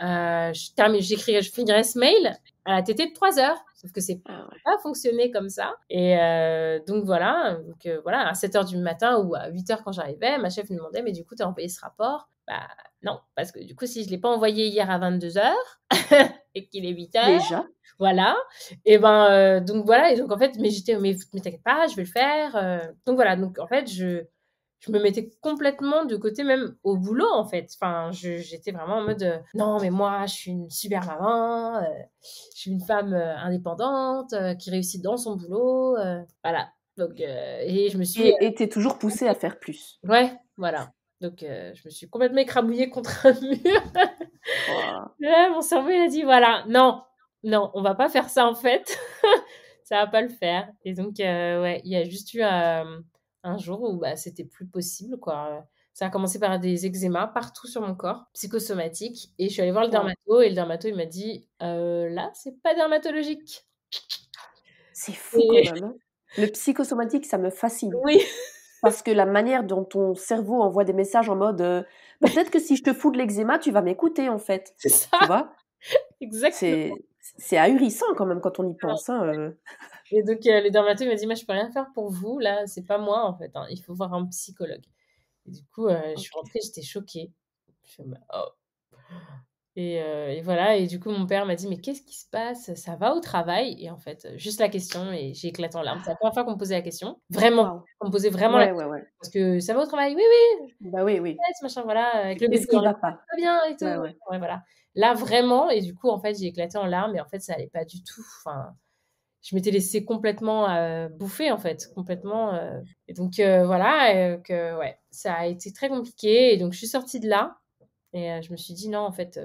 euh, je, j'écrirai, je finirai ce mail à la TT de 3 heures. Sauf que c'est pas ah pas fonctionné comme ça. Et euh, donc voilà, donc, euh, voilà, à 7 heures du matin ou à 8 heures quand j'arrivais, ma chef me demandait, mais du coup, tu as envoyé ce rapport Bah non, parce que du coup, si je l'ai pas envoyé hier à 22 h *laughs* et qu'il est 8 heures. Déjà. Voilà. Et ben, euh, donc voilà. Et donc en fait, mais j'étais, mais, mais t'inquiète pas, je vais le faire. donc voilà. Donc en fait, je, je me mettais complètement de côté, même au boulot, en fait. Enfin, j'étais vraiment en mode euh, non, mais moi, je suis une super maman, euh, je suis une femme euh, indépendante qui réussit dans son boulot. voilà. Donc, et je me suis. Et toujours poussée à faire plus. Ouais, voilà. Donc, je me suis complètement écrabouillée contre un mur. *laughs* mon cerveau, il a dit voilà, non, non, on va pas faire ça, en fait. *laughs* ça va pas le faire. Et donc, ouais, il y a juste eu un un jour où bah, c'était plus possible, quoi. Ça a commencé par des eczémas partout sur mon corps, psychosomatique. Et je suis allée voir le dermato et le dermato, il m'a dit euh, là, c'est pas dermatologique. C'est fou quand même. Hein. le psychosomatique, ça me fascine. Oui. Parce que la manière dont ton cerveau envoie des messages en mode euh, bah, peut-être que si je te fous de l'eczéma, tu vas m'écouter en fait. C'est ça. Tu vois *laughs* Exactement. C'est ahurissant quand même quand on y pense. Hein, euh. Et donc, euh, le dermatologue m'a dit, moi, je peux rien faire pour vous, là, c'est pas moi, en fait, hein. il faut voir un psychologue. Et du coup, euh, je suis rentrée, j'étais choquée. Oh. et, euh, et, voilà, et du coup, mon père m'a dit, mais qu'est-ce qui se passe Ça va au travail Et en fait, juste la question, et j'ai éclaté en larmes. C'est la première fois qu'on me posait la question. Vraiment, on me posait vraiment la question. Parce que ça va au travail Oui, oui. Bah oui, oui. Machin, voilà, avec le va pas Très bien, et tout. voilà. Là, vraiment, et du coup, en fait, j'ai éclaté en larmes, et en fait, ça allait pas du tout. Enfin je m'étais laissée complètement euh, bouffer en fait, complètement. Euh. Et donc euh, voilà, que ouais, ça a été très compliqué. Et donc je suis sortie de là et je me suis dit non en fait,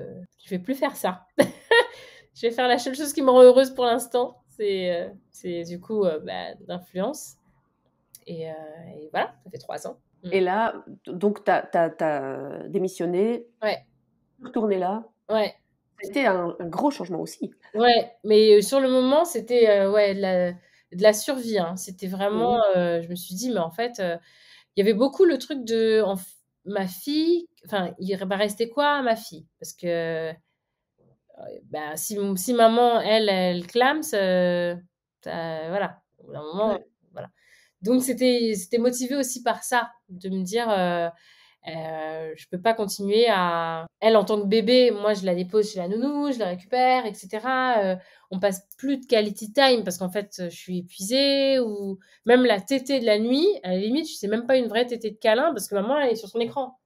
je vais plus faire ça. *laughs* je vais faire la seule chose qui me rend heureuse pour l'instant, c'est du coup bah, d'influence. Et, voilà, ça fait trois ans. Mm. Et là, donc tu as, démissionné, ouais. retourné là. Ouais, c'était un, gros changement aussi. Ouais, mais euh, sur le moment, c'était euh, ouais, de, la, survie. Hein. C'était vraiment. Mmh. Euh, je me suis dit, mais en fait, il y avait beaucoup le truc de ma fille. Enfin, il va bah, rester quoi à ma fille Parce que bah, si, si, maman, elle, elle clame, voilà. Au moment, voilà. Donc, c'était motivé aussi par ça, de me dire euh, je peux pas continuer à. Elle, en tant que bébé, moi, je la dépose chez la nounou, je la récupère, etc. Euh, on passe plus de quality time parce qu'en fait, je suis épuisée ou même la tétée de la nuit, à la limite, je sais même pas une vraie tétée de câlin parce que maman, elle est sur son écran.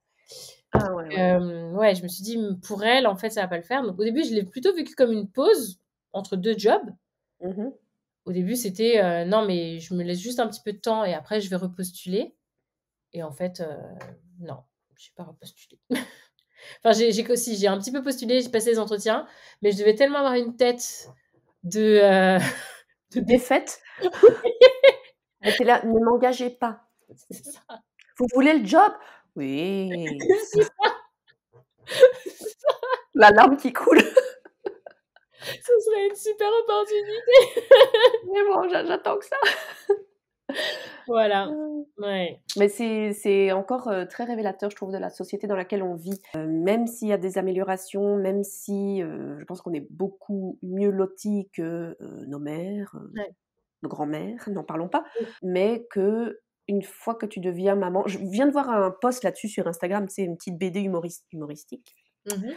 Ah ouais, ouais. Euh, ouais, je me suis dit, pour elle, en fait, ça va pas le faire. Donc, au début, je l'ai plutôt vécu comme une pause entre deux jobs. Mmh au début, c'était non, mais je me laisse juste un petit peu de temps et après, je vais repostuler. Et en fait, non, je n'ai pas postulé *laughs* enfin, j'ai, aussi, j'ai un petit peu postulé, j'ai passé les entretiens, mais je devais tellement avoir une tête de, euh, *laughs* de défaite. *laughs* là, ne m'engagez pas. Vous voulez le job Oui. La larme qui coule. Ce serait une super opportunité. Mais bon, j'attends que ça voilà. Mmh. Ouais. Mais c'est encore très révélateur, je trouve, de la société dans laquelle on vit. même s'il y a des améliorations, même si je pense qu'on est beaucoup mieux lotis que nos mères, nos grand mères n'en parlons pas, mais que une fois que tu deviens maman, je viens de voir un post là-dessus sur Instagram, c'est une petite BD humoristique. Mmh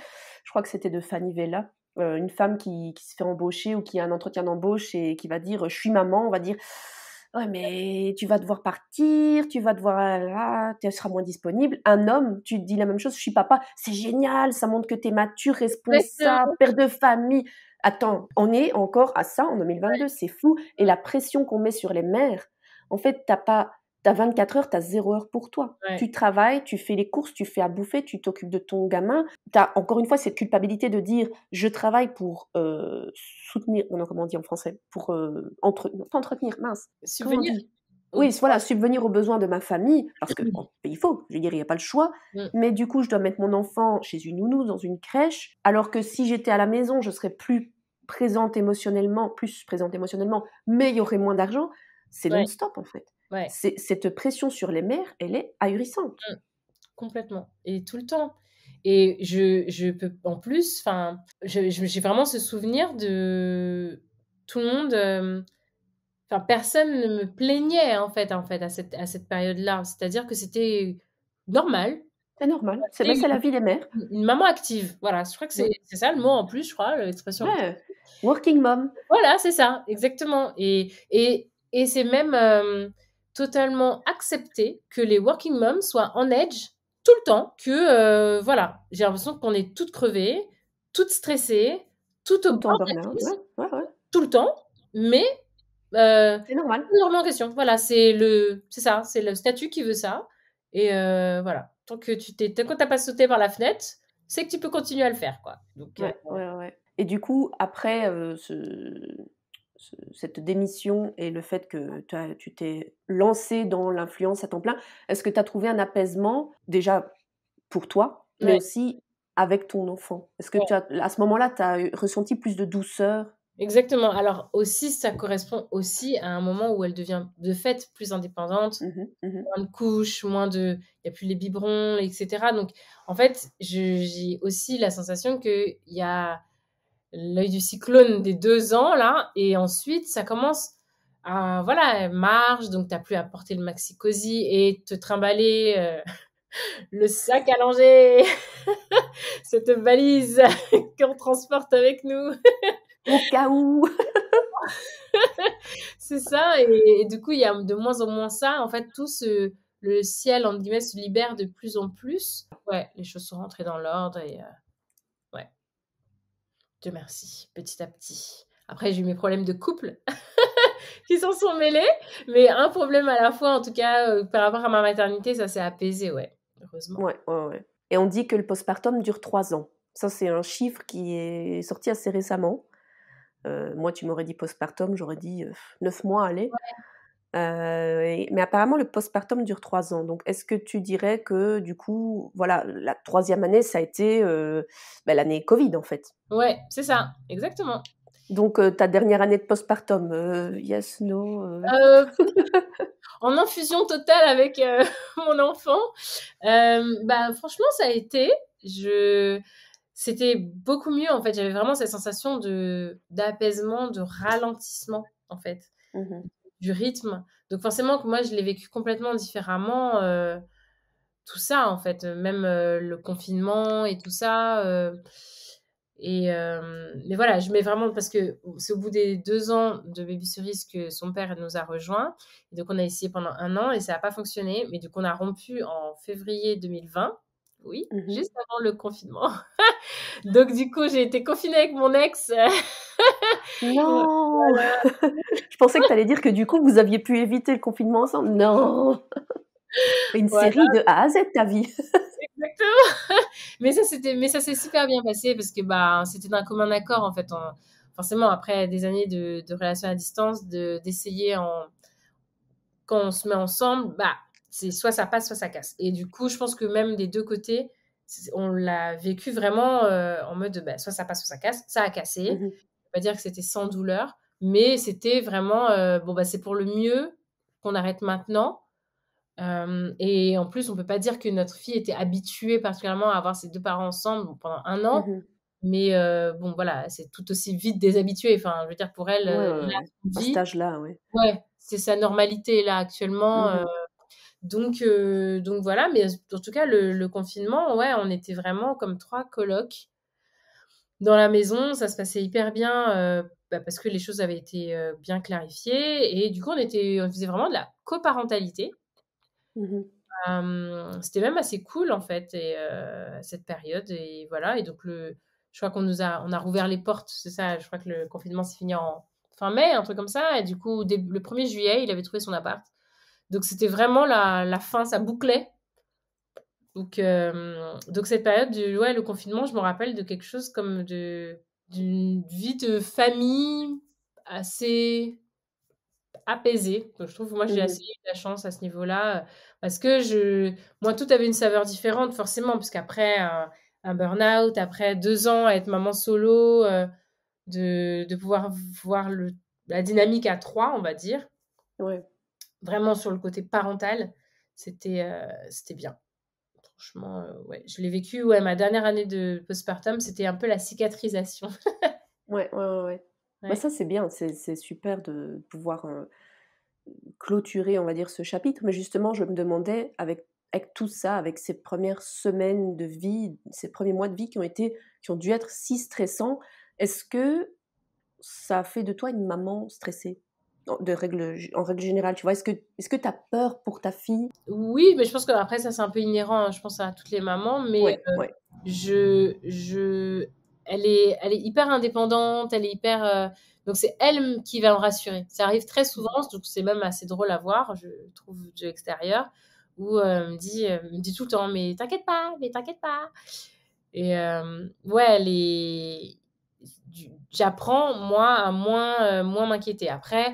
je crois que c'était de Fanny Vella. une femme qui, qui se fait embaucher ou qui a un entretien d'embauche et qui va dire je suis maman, on va dire ouais mais tu vas devoir partir, tu vas devoir ah là, tu seras moins disponible. Un homme, tu te dis la même chose, je suis papa, c'est génial, ça montre que tu es mature, responsable, père de famille. Attends, on est encore à ça en 2022, c'est fou et la pression qu'on met sur les mères. En fait, t'as pas T'as 24 heures, t'as 0 heure pour toi. Tu travailles, tu fais les courses, tu fais à bouffer, tu t'occupes de ton gamin. T'as encore une fois cette culpabilité de dire je travaille pour euh, soutenir, comment on dit en français, pour euh, entretenir, mince. Subvenir. Oui, voilà, subvenir aux besoins de ma famille, parce que mm. il faut, je veux dire, il n'y a pas le choix. Mm. Mais du coup, je dois mettre mon enfant chez une nounou, dans une crèche, alors que si j'étais à la maison, je serais plus présente émotionnellement, plus présente émotionnellement, mais il y aurait moins d'argent. C'est non-stop, en fait. Cette pression sur les mères, elle est ahurissante. Mmh. Complètement. Et tout le temps. Et je, peux, en plus, enfin, j'ai vraiment ce souvenir de tout le monde. Enfin, personne ne me plaignait en fait, en fait, à cette, période-là. C'est-à-dire que c'était normal. C'est normal. C'est la vie des mères. Une maman active. Voilà. Je crois que c'est ça le mot en plus, je crois, l'expression. Working mom. Voilà, c'est ça, exactement. Et, et, c'est même totalement accepter que les working moms soient en edge tout le temps, que euh, voilà, j'ai l'impression qu'on est toutes crevées, toutes stressées, toutes au tout le temps, mais euh, c'est normal. Normal en question. Voilà, c'est le, c'est ça, c'est le statut qui veut ça. Et euh, voilà, tant que tu t'es, quand t'as pas sauté par la fenêtre, c'est que tu peux continuer à le faire, quoi. Donc, euh, ouais, ouais, ouais. Et du coup, après ce cette démission et le fait que tu t'es lancé dans l'influence à temps plein, est-ce que tu as trouvé un apaisement déjà pour toi, mais aussi avec ton enfant Est-ce que tu as, à ce moment-là, tu as ressenti plus de douceur Exactement. Alors aussi, ça correspond aussi à un moment où elle devient de fait plus indépendante, mmh mmh moins de couches, moins de, il n'y a plus les biberons, etc. Donc en fait, j'ai aussi la sensation que y a l'œil du cyclone des deux ans, là, et ensuite, ça commence à, voilà, marche, donc t'as plus à porter le maxi cosy et te trimballer euh, *laughs* le sac à langer, *laughs* cette valise *laughs* qu'on transporte avec nous. Au cas où. c'est ça, et, du coup, il y a de moins en moins ça. En fait, tout ce, le ciel, entre guillemets, se libère de plus en plus. Ouais, les choses sont rentrées dans l'ordre et... Euh, te merci, petit à petit. Après, j'ai eu mes problèmes de couple *laughs* qui s'en sont mêlés, mais un problème à la fois, en tout cas, euh, par rapport à ma maternité, ça s'est apaisé, ouais, heureusement. Ouais, ouais, ouais. Et on dit que le postpartum dure trois ans. Ça, c'est un chiffre qui est sorti assez récemment. Euh, moi, tu m'aurais dit postpartum, j'aurais dit euh, neuf mois, allez. Euh, mais apparemment, le postpartum dure trois ans. Donc, est-ce que tu dirais que, du coup, voilà, la troisième année, ça a été euh, bah, l'année Covid, en fait Ouais, c'est ça, exactement. Donc, euh, ta dernière année de postpartum, yes, no *laughs* En infusion totale avec *laughs* mon enfant, bah, franchement, ça a été. Je... C'était beaucoup mieux, en fait. J'avais vraiment cette sensation d'apaisement, de... ralentissement, en fait. Mmh du rythme. Donc forcément que moi, je l'ai vécu complètement différemment. Euh, tout ça, en fait, euh, même euh, le confinement et tout ça. et, mais voilà, je mets vraiment, parce que c'est au bout des deux ans de Baby Cerise que son père nous a rejoints. donc on a essayé pendant un an et ça n'a pas fonctionné. Mais coup on a rompu en février 2020 oui, mmh juste avant le confinement. *laughs* Donc du coup, j'ai été confinée avec mon ex. *laughs* non *laughs* Je pensais que tu allais dire que du coup, vous aviez pu éviter le confinement ensemble. Non Une série de A à Z, ta vie. Exactement. Mais ça, c'était, mais ça s'est super bien passé parce que bah, c'était d'un commun accord en fait. On... forcément, après des années de, relations à distance, de, d'essayer en... quand on se met ensemble, bah c'est soit ça passe, soit ça casse. Et du coup, je pense que même des deux côtés, on l'a vécu vraiment euh, en mode de, bah, soit ça passe, soit ça casse. Ça a cassé. Mm ne pas dire que c'était sans douleur, mais c'était vraiment euh, bon, bah, c'est pour le mieux qu'on arrête maintenant. Euh, et en plus, on peut pas dire que notre fille était habituée particulièrement à avoir ses deux parents ensemble pendant un an. Mmh mais bon, voilà, c'est tout aussi vite déshabitué. Enfin, je veux dire, pour elle, ouais, ouais. c'est sa normalité, là, actuellement. Mmh donc, euh, donc voilà, mais en tout cas, le, confinement, ouais, on était vraiment comme trois colocs dans la maison. Ça se passait hyper bien euh, bah, parce que les choses avaient été euh, bien clarifiées. Et du coup, on, était, on faisait vraiment de la coparentalité. Mmh hum, c'était même assez cool, en fait, cette période. Et voilà, et donc le, je crois qu'on nous a, on a rouvert les portes, c'est ça, je crois que le confinement s'est fini en fin mai, un truc comme ça. Et du coup, le 1er juillet, il avait trouvé son appart. Donc c'était vraiment la, fin, ça bouclait. Donc, euh, donc cette période, du, ouais, le confinement, je me rappelle de quelque chose comme de, d'une vie de famille assez apaisée. Donc je trouve que moi j'ai mmh. assez eu de la chance à ce niveau-là euh, parce que je, moi tout avait une saveur différente forcément parce qu'après un, burn-out, après deux ans à être maman solo, euh, de, pouvoir voir le, la dynamique à trois, on va dire. Ouais vraiment sur le côté parental, c'était euh, c'était bien. Franchement, euh, ouais, je l'ai vécu. Ouais, ma dernière année de postpartum, c'était un peu la cicatrisation. *laughs* ouais, ouais, bah, ouais, ça, c'est bien. C'est super de pouvoir euh, clôturer, on va dire, ce chapitre. Mais justement, je me demandais, avec, avec tout ça, avec ces premières semaines de vie, ces premiers mois de vie qui ont, été, qui ont dû être si stressants, est-ce que ça a fait de toi une maman stressée de règle, en règle générale, tu vois Est-ce que tu as peur pour ta fille Oui, mais je pense qu'après, ça, c'est un peu inhérent, hein, je pense, à toutes les mamans, mais euh, Je, je, elle, est, elle est hyper indépendante, elle est hyper. Euh, donc, c'est elle qui va me rassurer. Ça arrive très souvent, donc c'est même assez drôle à voir, je trouve, de l'extérieur, où euh, elle me, dit, me dit tout le temps Mais t'inquiète pas, mais t'inquiète pas. Et ouais, elle est. J'apprends, moi, à moins moins m'inquiéter. Après,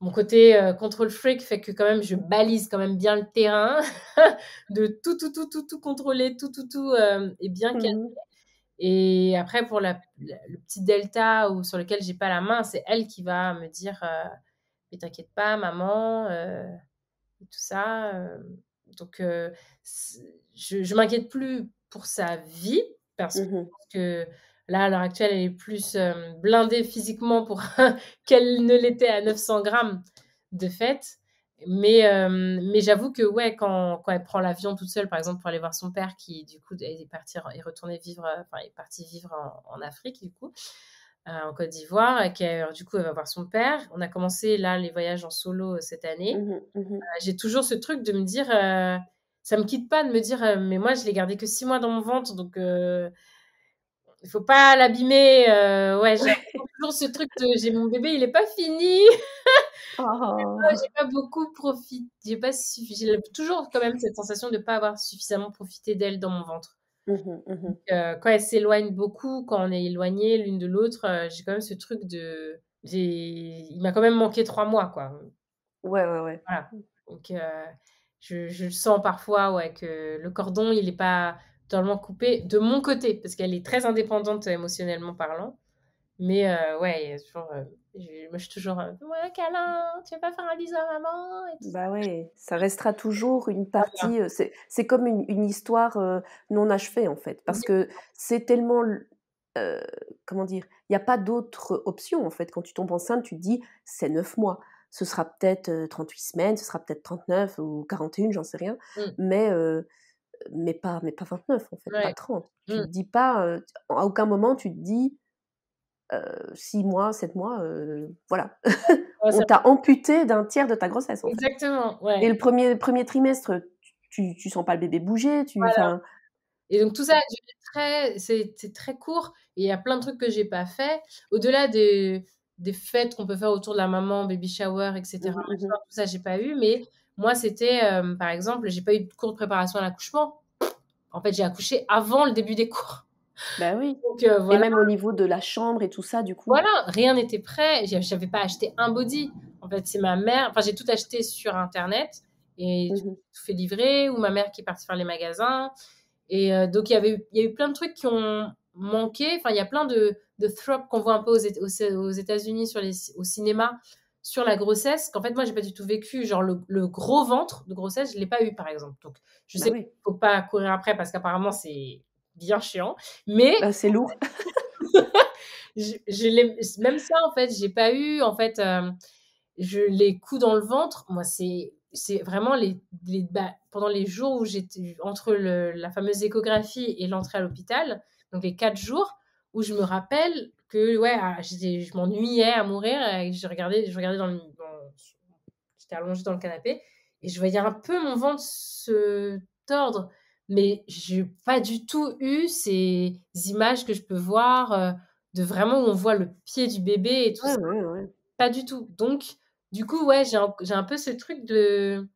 mon côté euh, contrôle freak fait que quand même je balise quand même bien le terrain *laughs* de tout tout tout tout tout contrôler tout tout tout euh, et bien mmh. Et après pour le petit delta ou sur lequel j'ai pas la main, c'est elle qui va me dire euh, mais t'inquiète pas maman tout ça. donc je, je m'inquiète plus pour sa vie parce que mmh Là, à l'heure actuelle, elle est plus euh, blindée physiquement pour *laughs* qu'elle ne l'était à 900 grammes de fait. Mais, euh, mais j'avoue que ouais, quand, quand elle prend l'avion toute seule, par exemple, pour aller voir son père, qui du coup est, parti, retourné vivre, euh, enfin, est parti vivre en, Afrique, du coup, en Côte d'Ivoire, qui du coup elle va voir son père. On a commencé là les voyages en solo cette année. Mmh mmh j'ai toujours ce truc de me dire, ça me quitte pas de me dire, mais moi je l'ai gardé que six mois dans mon ventre, donc il faut pas l'abîmer. Euh, ouais, j'ai *laughs* toujours ce truc de j'ai mon bébé, il n'est pas fini. Oh. *laughs* j'ai pas beaucoup profité. J'ai pas toujours quand même cette sensation de ne pas avoir suffisamment profité d'elle dans mon ventre. Mmh mmh euh, quand elle s'éloigne beaucoup, quand on est éloigné l'une de l'autre, euh, j'ai quand même ce truc de. Il m'a quand même manqué trois mois, quoi. Ouais, ouais, ouais. Voilà. Donc, je, je, sens parfois ouais, que le cordon, il n'est pas totalement coupée de mon côté, parce qu'elle est très indépendante euh, émotionnellement parlant. Mais euh, ouais, toujours, euh, je, moi je suis toujours un ouais, câlin, tu vas pas faire un bisou à maman Bah ouais, ça restera toujours une partie, c'est comme une, histoire non achevée en fait, parce que c'est tellement, comment dire, il n'y a pas d'autre option en fait. Quand tu tombes enceinte, tu te dis c'est neuf mois, ce sera peut-être 38 semaines, ce sera peut-être 39 ou 41, j'en sais rien, mmh. mais mais pas, mais pas 29, en fait, pas 30. Mmh. ne te dis pas, à aucun moment tu te dis, euh, 6 mois, 7 mois, voilà. *laughs* On t'a amputé d'un tiers de ta grossesse. Exactement, Et le premier, premier trimestre, tu, ne sens pas le bébé bouger, tu. Et donc tout ça, c'est très court. Et il y a plein de trucs que j'ai pas fait. Au-delà des, des fêtes qu'on peut faire autour de la maman, baby shower, etc. Mmh mmh tout ça, j'ai pas eu. Mais moi, c'était, euh, par exemple, j'ai pas eu de cours de préparation à l'accouchement. En fait, j'ai accouché avant le début des cours. Ben oui. Euh, et même au niveau de la chambre et tout ça, du coup. Voilà, rien n'était prêt. J'avais pas acheté un body. En fait, c'est ma mère. Enfin, j'ai tout acheté sur Internet et mmh tout fait livrer, ou ma mère qui est partie faire les magasins. Et euh, donc, il y avait y a eu plein de trucs qui ont manqué. Enfin, il y a plein de, de qu'on voit un peu aux, États-Unis sur les, au cinéma sur la grossesse qu'en fait moi j'ai pas du tout vécu genre le, gros ventre de grossesse je l'ai pas eu par exemple donc je bah sais qu'il qu'il faut pas courir après parce qu'apparemment c'est bien chiant mais bah, c'est lourd *laughs* je, même ça en fait j'ai pas eu en fait euh, je les coups dans le ventre moi c'est c'est vraiment les, bah, pendant les jours où j'étais entre la fameuse échographie et l'entrée à l'hôpital donc les quatre jours où je me rappelle que ouais, ah, je m'ennuyais à mourir. Et je regardais, je regardais dans le, j'étais allongée dans le canapé et je voyais un peu mon ventre se tordre. Mais j'ai pas du tout eu ces images que je peux voir euh, de vraiment où on voit le pied du bébé et tout ça. Pas du tout. Donc, du coup, ouais, j'ai un, peu ce truc de.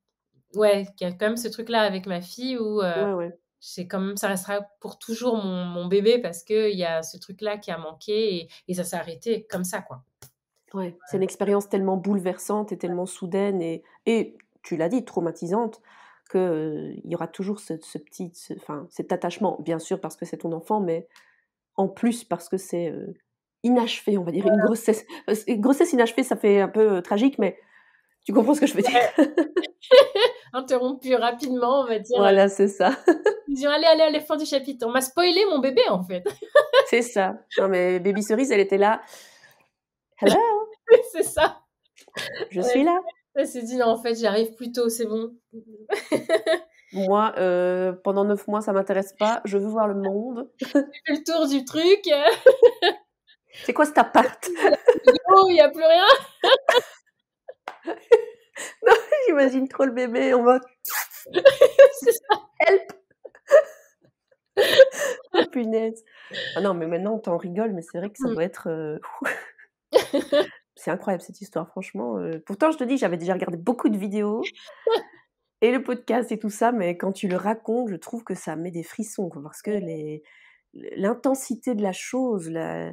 Ouais, il y a quand même ce truc-là avec ma fille où. Euh, c'est comme ça restera pour toujours mon, bébé parce qu'il y a ce truc-là qui a manqué et, ça s'est arrêté comme ça, quoi. c'est une expérience tellement bouleversante et tellement soudaine et, et tu l'as dit, traumatisante, qu'il euh, y aura toujours ce, petit, cet attachement, bien sûr parce que c'est ton enfant, mais en plus parce que c'est euh, inachevé, on va dire, une grossesse. Euh, grossesse inachevée, ça fait un peu tragique, mais tu comprends ce que je veux dire *laughs* interrompu rapidement, on va dire. Voilà, c'est ça. *laughs* Ils disent allez, allez, allez, fin du chapitre. On m'a spoilé mon bébé, en fait. *laughs* c'est ça. Non, mais Baby Cerise, elle était là. Hello *laughs* C'est ça. Je suis là. Elle s'est dit, non, en fait, j'arrive plus tôt, c'est bon. Moi, euh, pendant neuf mois, ça m'intéresse pas. Je veux voir le monde. J'ai fait le tour du truc. C'est quoi cet appart Il n'y a plus rien. *laughs* non, j'imagine trop le bébé On va... *laughs* Help *laughs* oh, punaise. Ah non, mais maintenant, t'en rigoles, mais c'est vrai que ça mm. doit être. Euh, c'est incroyable cette histoire, franchement. Euh. Pourtant, je te dis, j'avais déjà regardé beaucoup de vidéos et le podcast et tout ça, mais quand tu le racontes, je trouve que ça met des frissons, parce que les... l'intensité de la chose, la...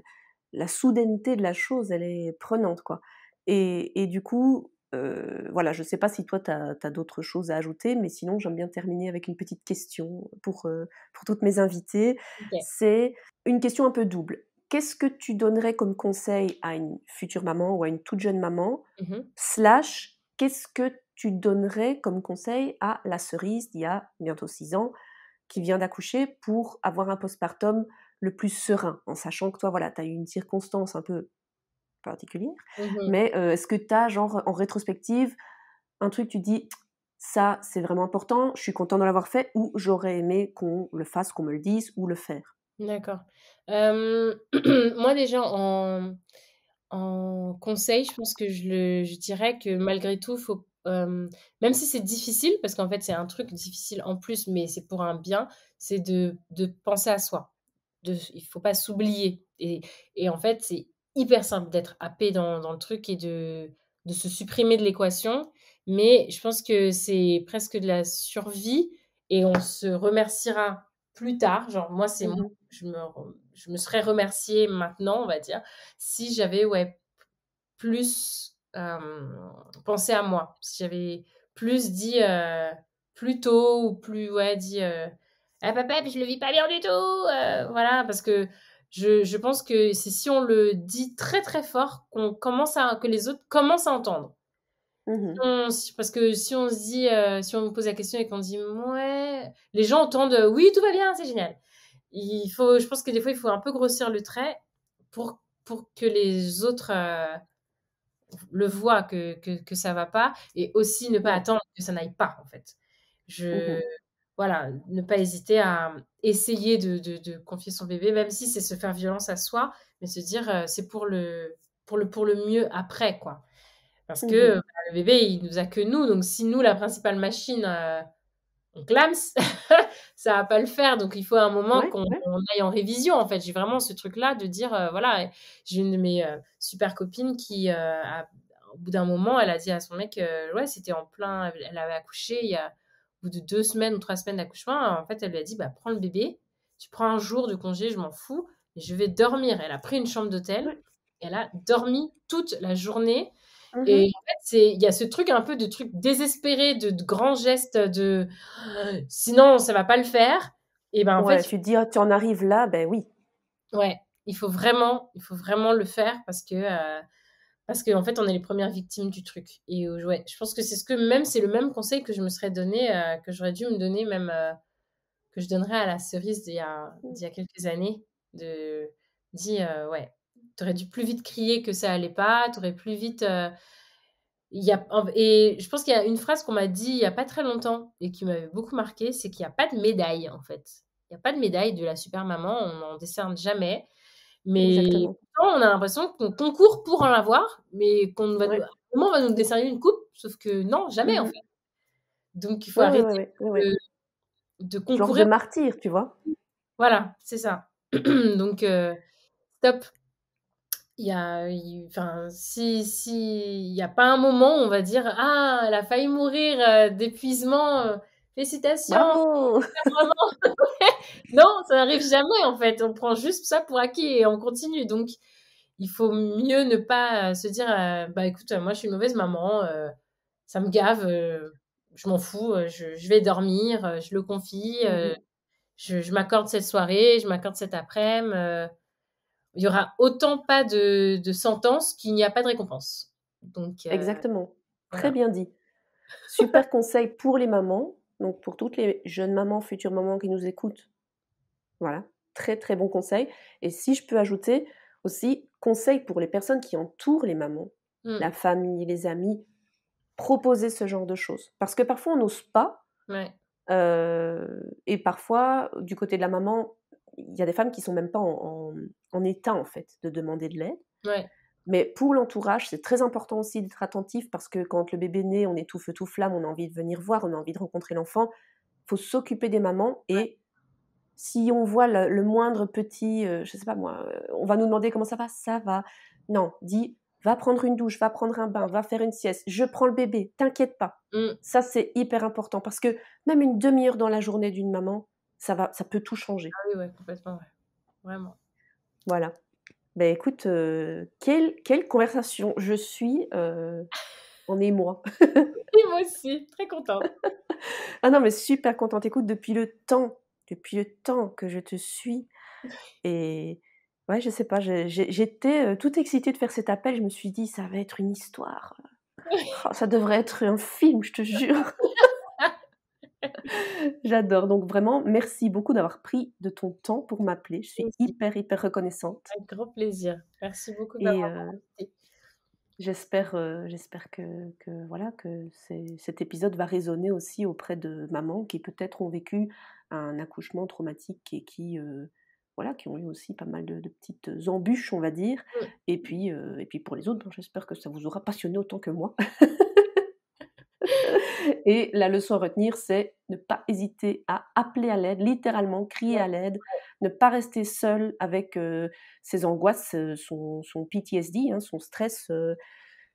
soudaineté de la chose, elle est prenante, quoi. Et, et du coup, euh, voilà, je ne sais pas si toi, tu as, d'autres choses à ajouter, mais sinon, j'aime bien terminer avec une petite question pour, euh, pour toutes mes invitées. C'est une question un peu double. Qu'est-ce que tu donnerais comme conseil à une future maman ou à une toute jeune maman mmh Slash, qu'est-ce que tu donnerais comme conseil à la cerise d'il y a bientôt 6 ans qui vient d'accoucher pour avoir un postpartum le plus serein, en sachant que toi, voilà, tu as eu une circonstance un peu particulier, mmh mais euh, est-ce que tu as, genre, en rétrospective, un truc, tu dis, ça, c'est vraiment important, je suis content de l'avoir fait, ou j'aurais aimé qu'on le fasse, qu'on me le dise, ou le faire D'accord. *clears throat* moi, déjà, en, en, conseil, je pense que je, le, je dirais que malgré tout, faut, même si c'est difficile, parce qu'en fait, c'est un truc difficile en plus, mais c'est pour un bien, c'est de, de penser à soi. De, il faut pas s'oublier. Et, et, en fait, c'est hyper simple d'être happé dans, dans, le truc et de, de se supprimer de l'équation. Mais je pense que c'est presque de la survie et on se remerciera plus tard. Genre, moi, c'est mmh moi, je me, je me serais remerciée maintenant, on va dire, si j'avais ouais, plus pensé à moi, si j'avais plus dit plus tôt ou plus ouais, dit ah, papa, je le vis pas bien du tout. voilà, parce que je, pense que c'est si on le dit très très fort qu'on commence à, que les autres commencent à entendre. Mmh parce que si on se dit, euh, si on vous pose la question et qu'on dit ouais, les gens entendent euh, oui tout va bien, c'est génial. Il faut, je pense que des fois il faut un peu grossir le trait pour pour que les autres euh, le voient que, que, que ça va pas et aussi ne pas attendre que ça n'aille pas en fait. Je, mmh voilà, ne pas hésiter à essayer de, confier son bébé, même si c'est se faire violence à soi, mais se dire euh, c'est pour le, pour, le, pour le mieux après, quoi. Parce que mmh bah, le bébé, il nous a que nous, donc si nous, la principale machine, euh, on clame, *laughs* ça va pas le faire. Donc il faut un moment qu'on aille en révision, en fait. J'ai vraiment ce truc-là de dire, euh, voilà, j'ai une de mes super copines qui, au bout d'un moment, elle a dit à son mec, ouais, c'était en plein, elle avait accouché il y a bout de deux semaines ou trois semaines d'accouchement, en fait, elle lui a dit bah, prends le bébé, tu prends un jour du congé, je m'en fous, je vais dormir. Elle a pris une chambre d'hôtel, elle a dormi toute la journée. Mmh et en fait, il y a ce truc un peu de truc désespéré, de, grands gestes, de sinon ça va pas le faire. Et ben en fait, tu dis, oh, tu en arrives là, ben oui. Ouais, il faut vraiment, il faut vraiment le faire parce que euh, parce qu'en en fait, on est les premières victimes du truc. Et euh, ouais, je pense que c'est ce que même, c'est le même conseil que je me serais donné, euh, que j'aurais dû me donner, même euh, que je donnerais à la cerise d'il y, a mm. quelques années. De dire, ouais, t'aurais dû plus vite crier que ça allait pas, t'aurais plus vite. Il et je pense qu'il y a une phrase qu'on m'a dit il y a pas très longtemps et qui m'avait beaucoup marqué c'est qu'il n'y a pas de médaille en fait. Il n'y a pas de médaille de la super maman, on n'en décerne jamais. Mais on a l'impression qu'on concourt pour en avoir, mais qu'on va, ouais. nous, va nous une coupe, sauf que non, jamais en mmh fait. Donc il faut arrêter de, concourir. Genre de martyr, tu vois. Voilà, c'est ça. *clears throat* Donc euh, stop. Il y a, enfin, si, si, il n'y a pas un moment où on va dire ah, elle a failli mourir euh, d'épuisement. Euh, Félicitations! *laughs* *laughs* non, ça n'arrive jamais en fait. On prend juste ça pour acquis et on continue. Donc, il faut mieux ne pas euh, se dire euh, bah écoute, moi je suis une mauvaise maman, euh, ça me gave, je m'en fous, je, vais dormir, je le confie, mm-hmm. je, m'accorde cette soirée, je m'accorde cet après-midi. il y aura autant pas de, de sentence qu'il n'y a pas de récompense. Donc, Exactement. Très bien dit. Super conseil pour les mamans donc pour toutes les jeunes mamans, futures mamans qui nous écoutent, voilà, très très bon conseil. Et si je peux ajouter aussi, conseil pour les personnes qui entourent les mamans, mmh. la famille, les amis, proposer ce genre de choses. Parce que parfois on n'ose pas. Euh, et parfois, du côté de la maman, il y a des femmes qui sont même pas en, état en fait de demander de l'aide. Mais pour l'entourage, c'est très important aussi d'être attentif parce que quand le bébé naît, on est tout feu, tout flamme, on a envie de venir voir, on a envie de rencontrer l'enfant. Il faut s'occuper des mamans et si on voit le, moindre petit, je euh, je sais pas moi, euh, on va nous demander comment ça va, ça va. Non, dis, va prendre une douche, va prendre un bain, va faire une sieste, je prends le bébé, t'inquiète pas. Mmh. Ça, c'est hyper important parce que même une demi-heure dans la journée d'une maman, ça, va, ça peut tout changer. Ah oui, ouais, complètement, ouais. Vraiment. Voilà. Bah écoute, euh, quelle, quelle, conversation Je suis euh, en émoi. Et *laughs* moi aussi, très contente. ah non, mais super contente. Écoute, depuis le temps, depuis le temps que je te suis, et ouais, je sais pas, j'étais euh, toute excitée de faire cet appel. Je me suis dit, ça va être une histoire. *laughs* Oh, ça devrait être un film, je te jure. *laughs* *laughs* J'adore. Donc vraiment, merci beaucoup d'avoir pris de ton temps pour m'appeler. Je suis hyper, hyper reconnaissante. Avec grand plaisir. Merci beaucoup d'avoir euh, J'espère, euh, j'espère que, voilà que cet épisode va résonner aussi auprès de mamans qui peut-être ont vécu un accouchement traumatique et qui euh, voilà, qui ont eu aussi pas mal de, petites embûches, on va dire. Mmh. Et, puis, et puis pour les autres, j'espère que ça vous aura passionné autant que moi. *laughs* Et la leçon à retenir, c'est ne pas hésiter à appeler à l'aide, littéralement crier à l'aide, ne pas rester seul avec euh, ses angoisses, euh, son, PTSD, hein, son stress euh,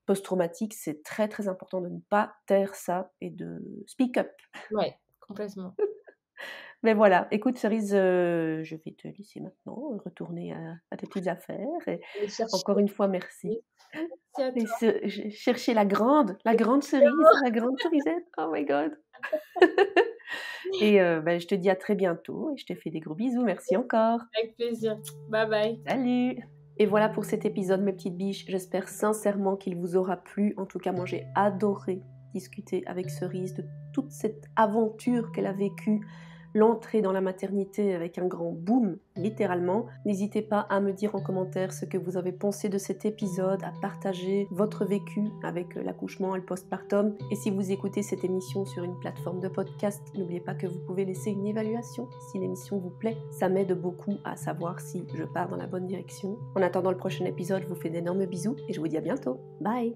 post-traumatique. C'est très très important de ne pas taire ça et de speak up. Ouais, complètement. Mais ben voilà, écoute Cerise, euh, je vais te laisser maintenant retourner à, tes petites affaires. Et encore une fois, merci. merci chercher la grande, la grande cerise, la grande cerisette. Oh my god. *laughs* et euh, ben, je te dis à très bientôt et je te fais des gros bisous. Merci encore. Avec plaisir. Bye bye. Salut. Et voilà pour cet épisode, mes petites biches. J'espère sincèrement qu'il vous aura plu. En tout cas, moi, j'ai adoré discuter avec Cerise de toute cette aventure qu'elle a vécue l'entrée dans la maternité avec un grand boom, littéralement. N'hésitez pas à me dire en commentaire ce que vous avez pensé de cet épisode, à partager votre vécu avec l'accouchement et le postpartum. Et si vous écoutez cette émission sur une plateforme de podcast, n'oubliez pas que vous pouvez laisser une évaluation si l'émission vous plaît. Ça m'aide beaucoup à savoir si je pars dans la bonne direction. En attendant le prochain épisode, je vous fais d'énormes bisous et je vous dis à bientôt. Bye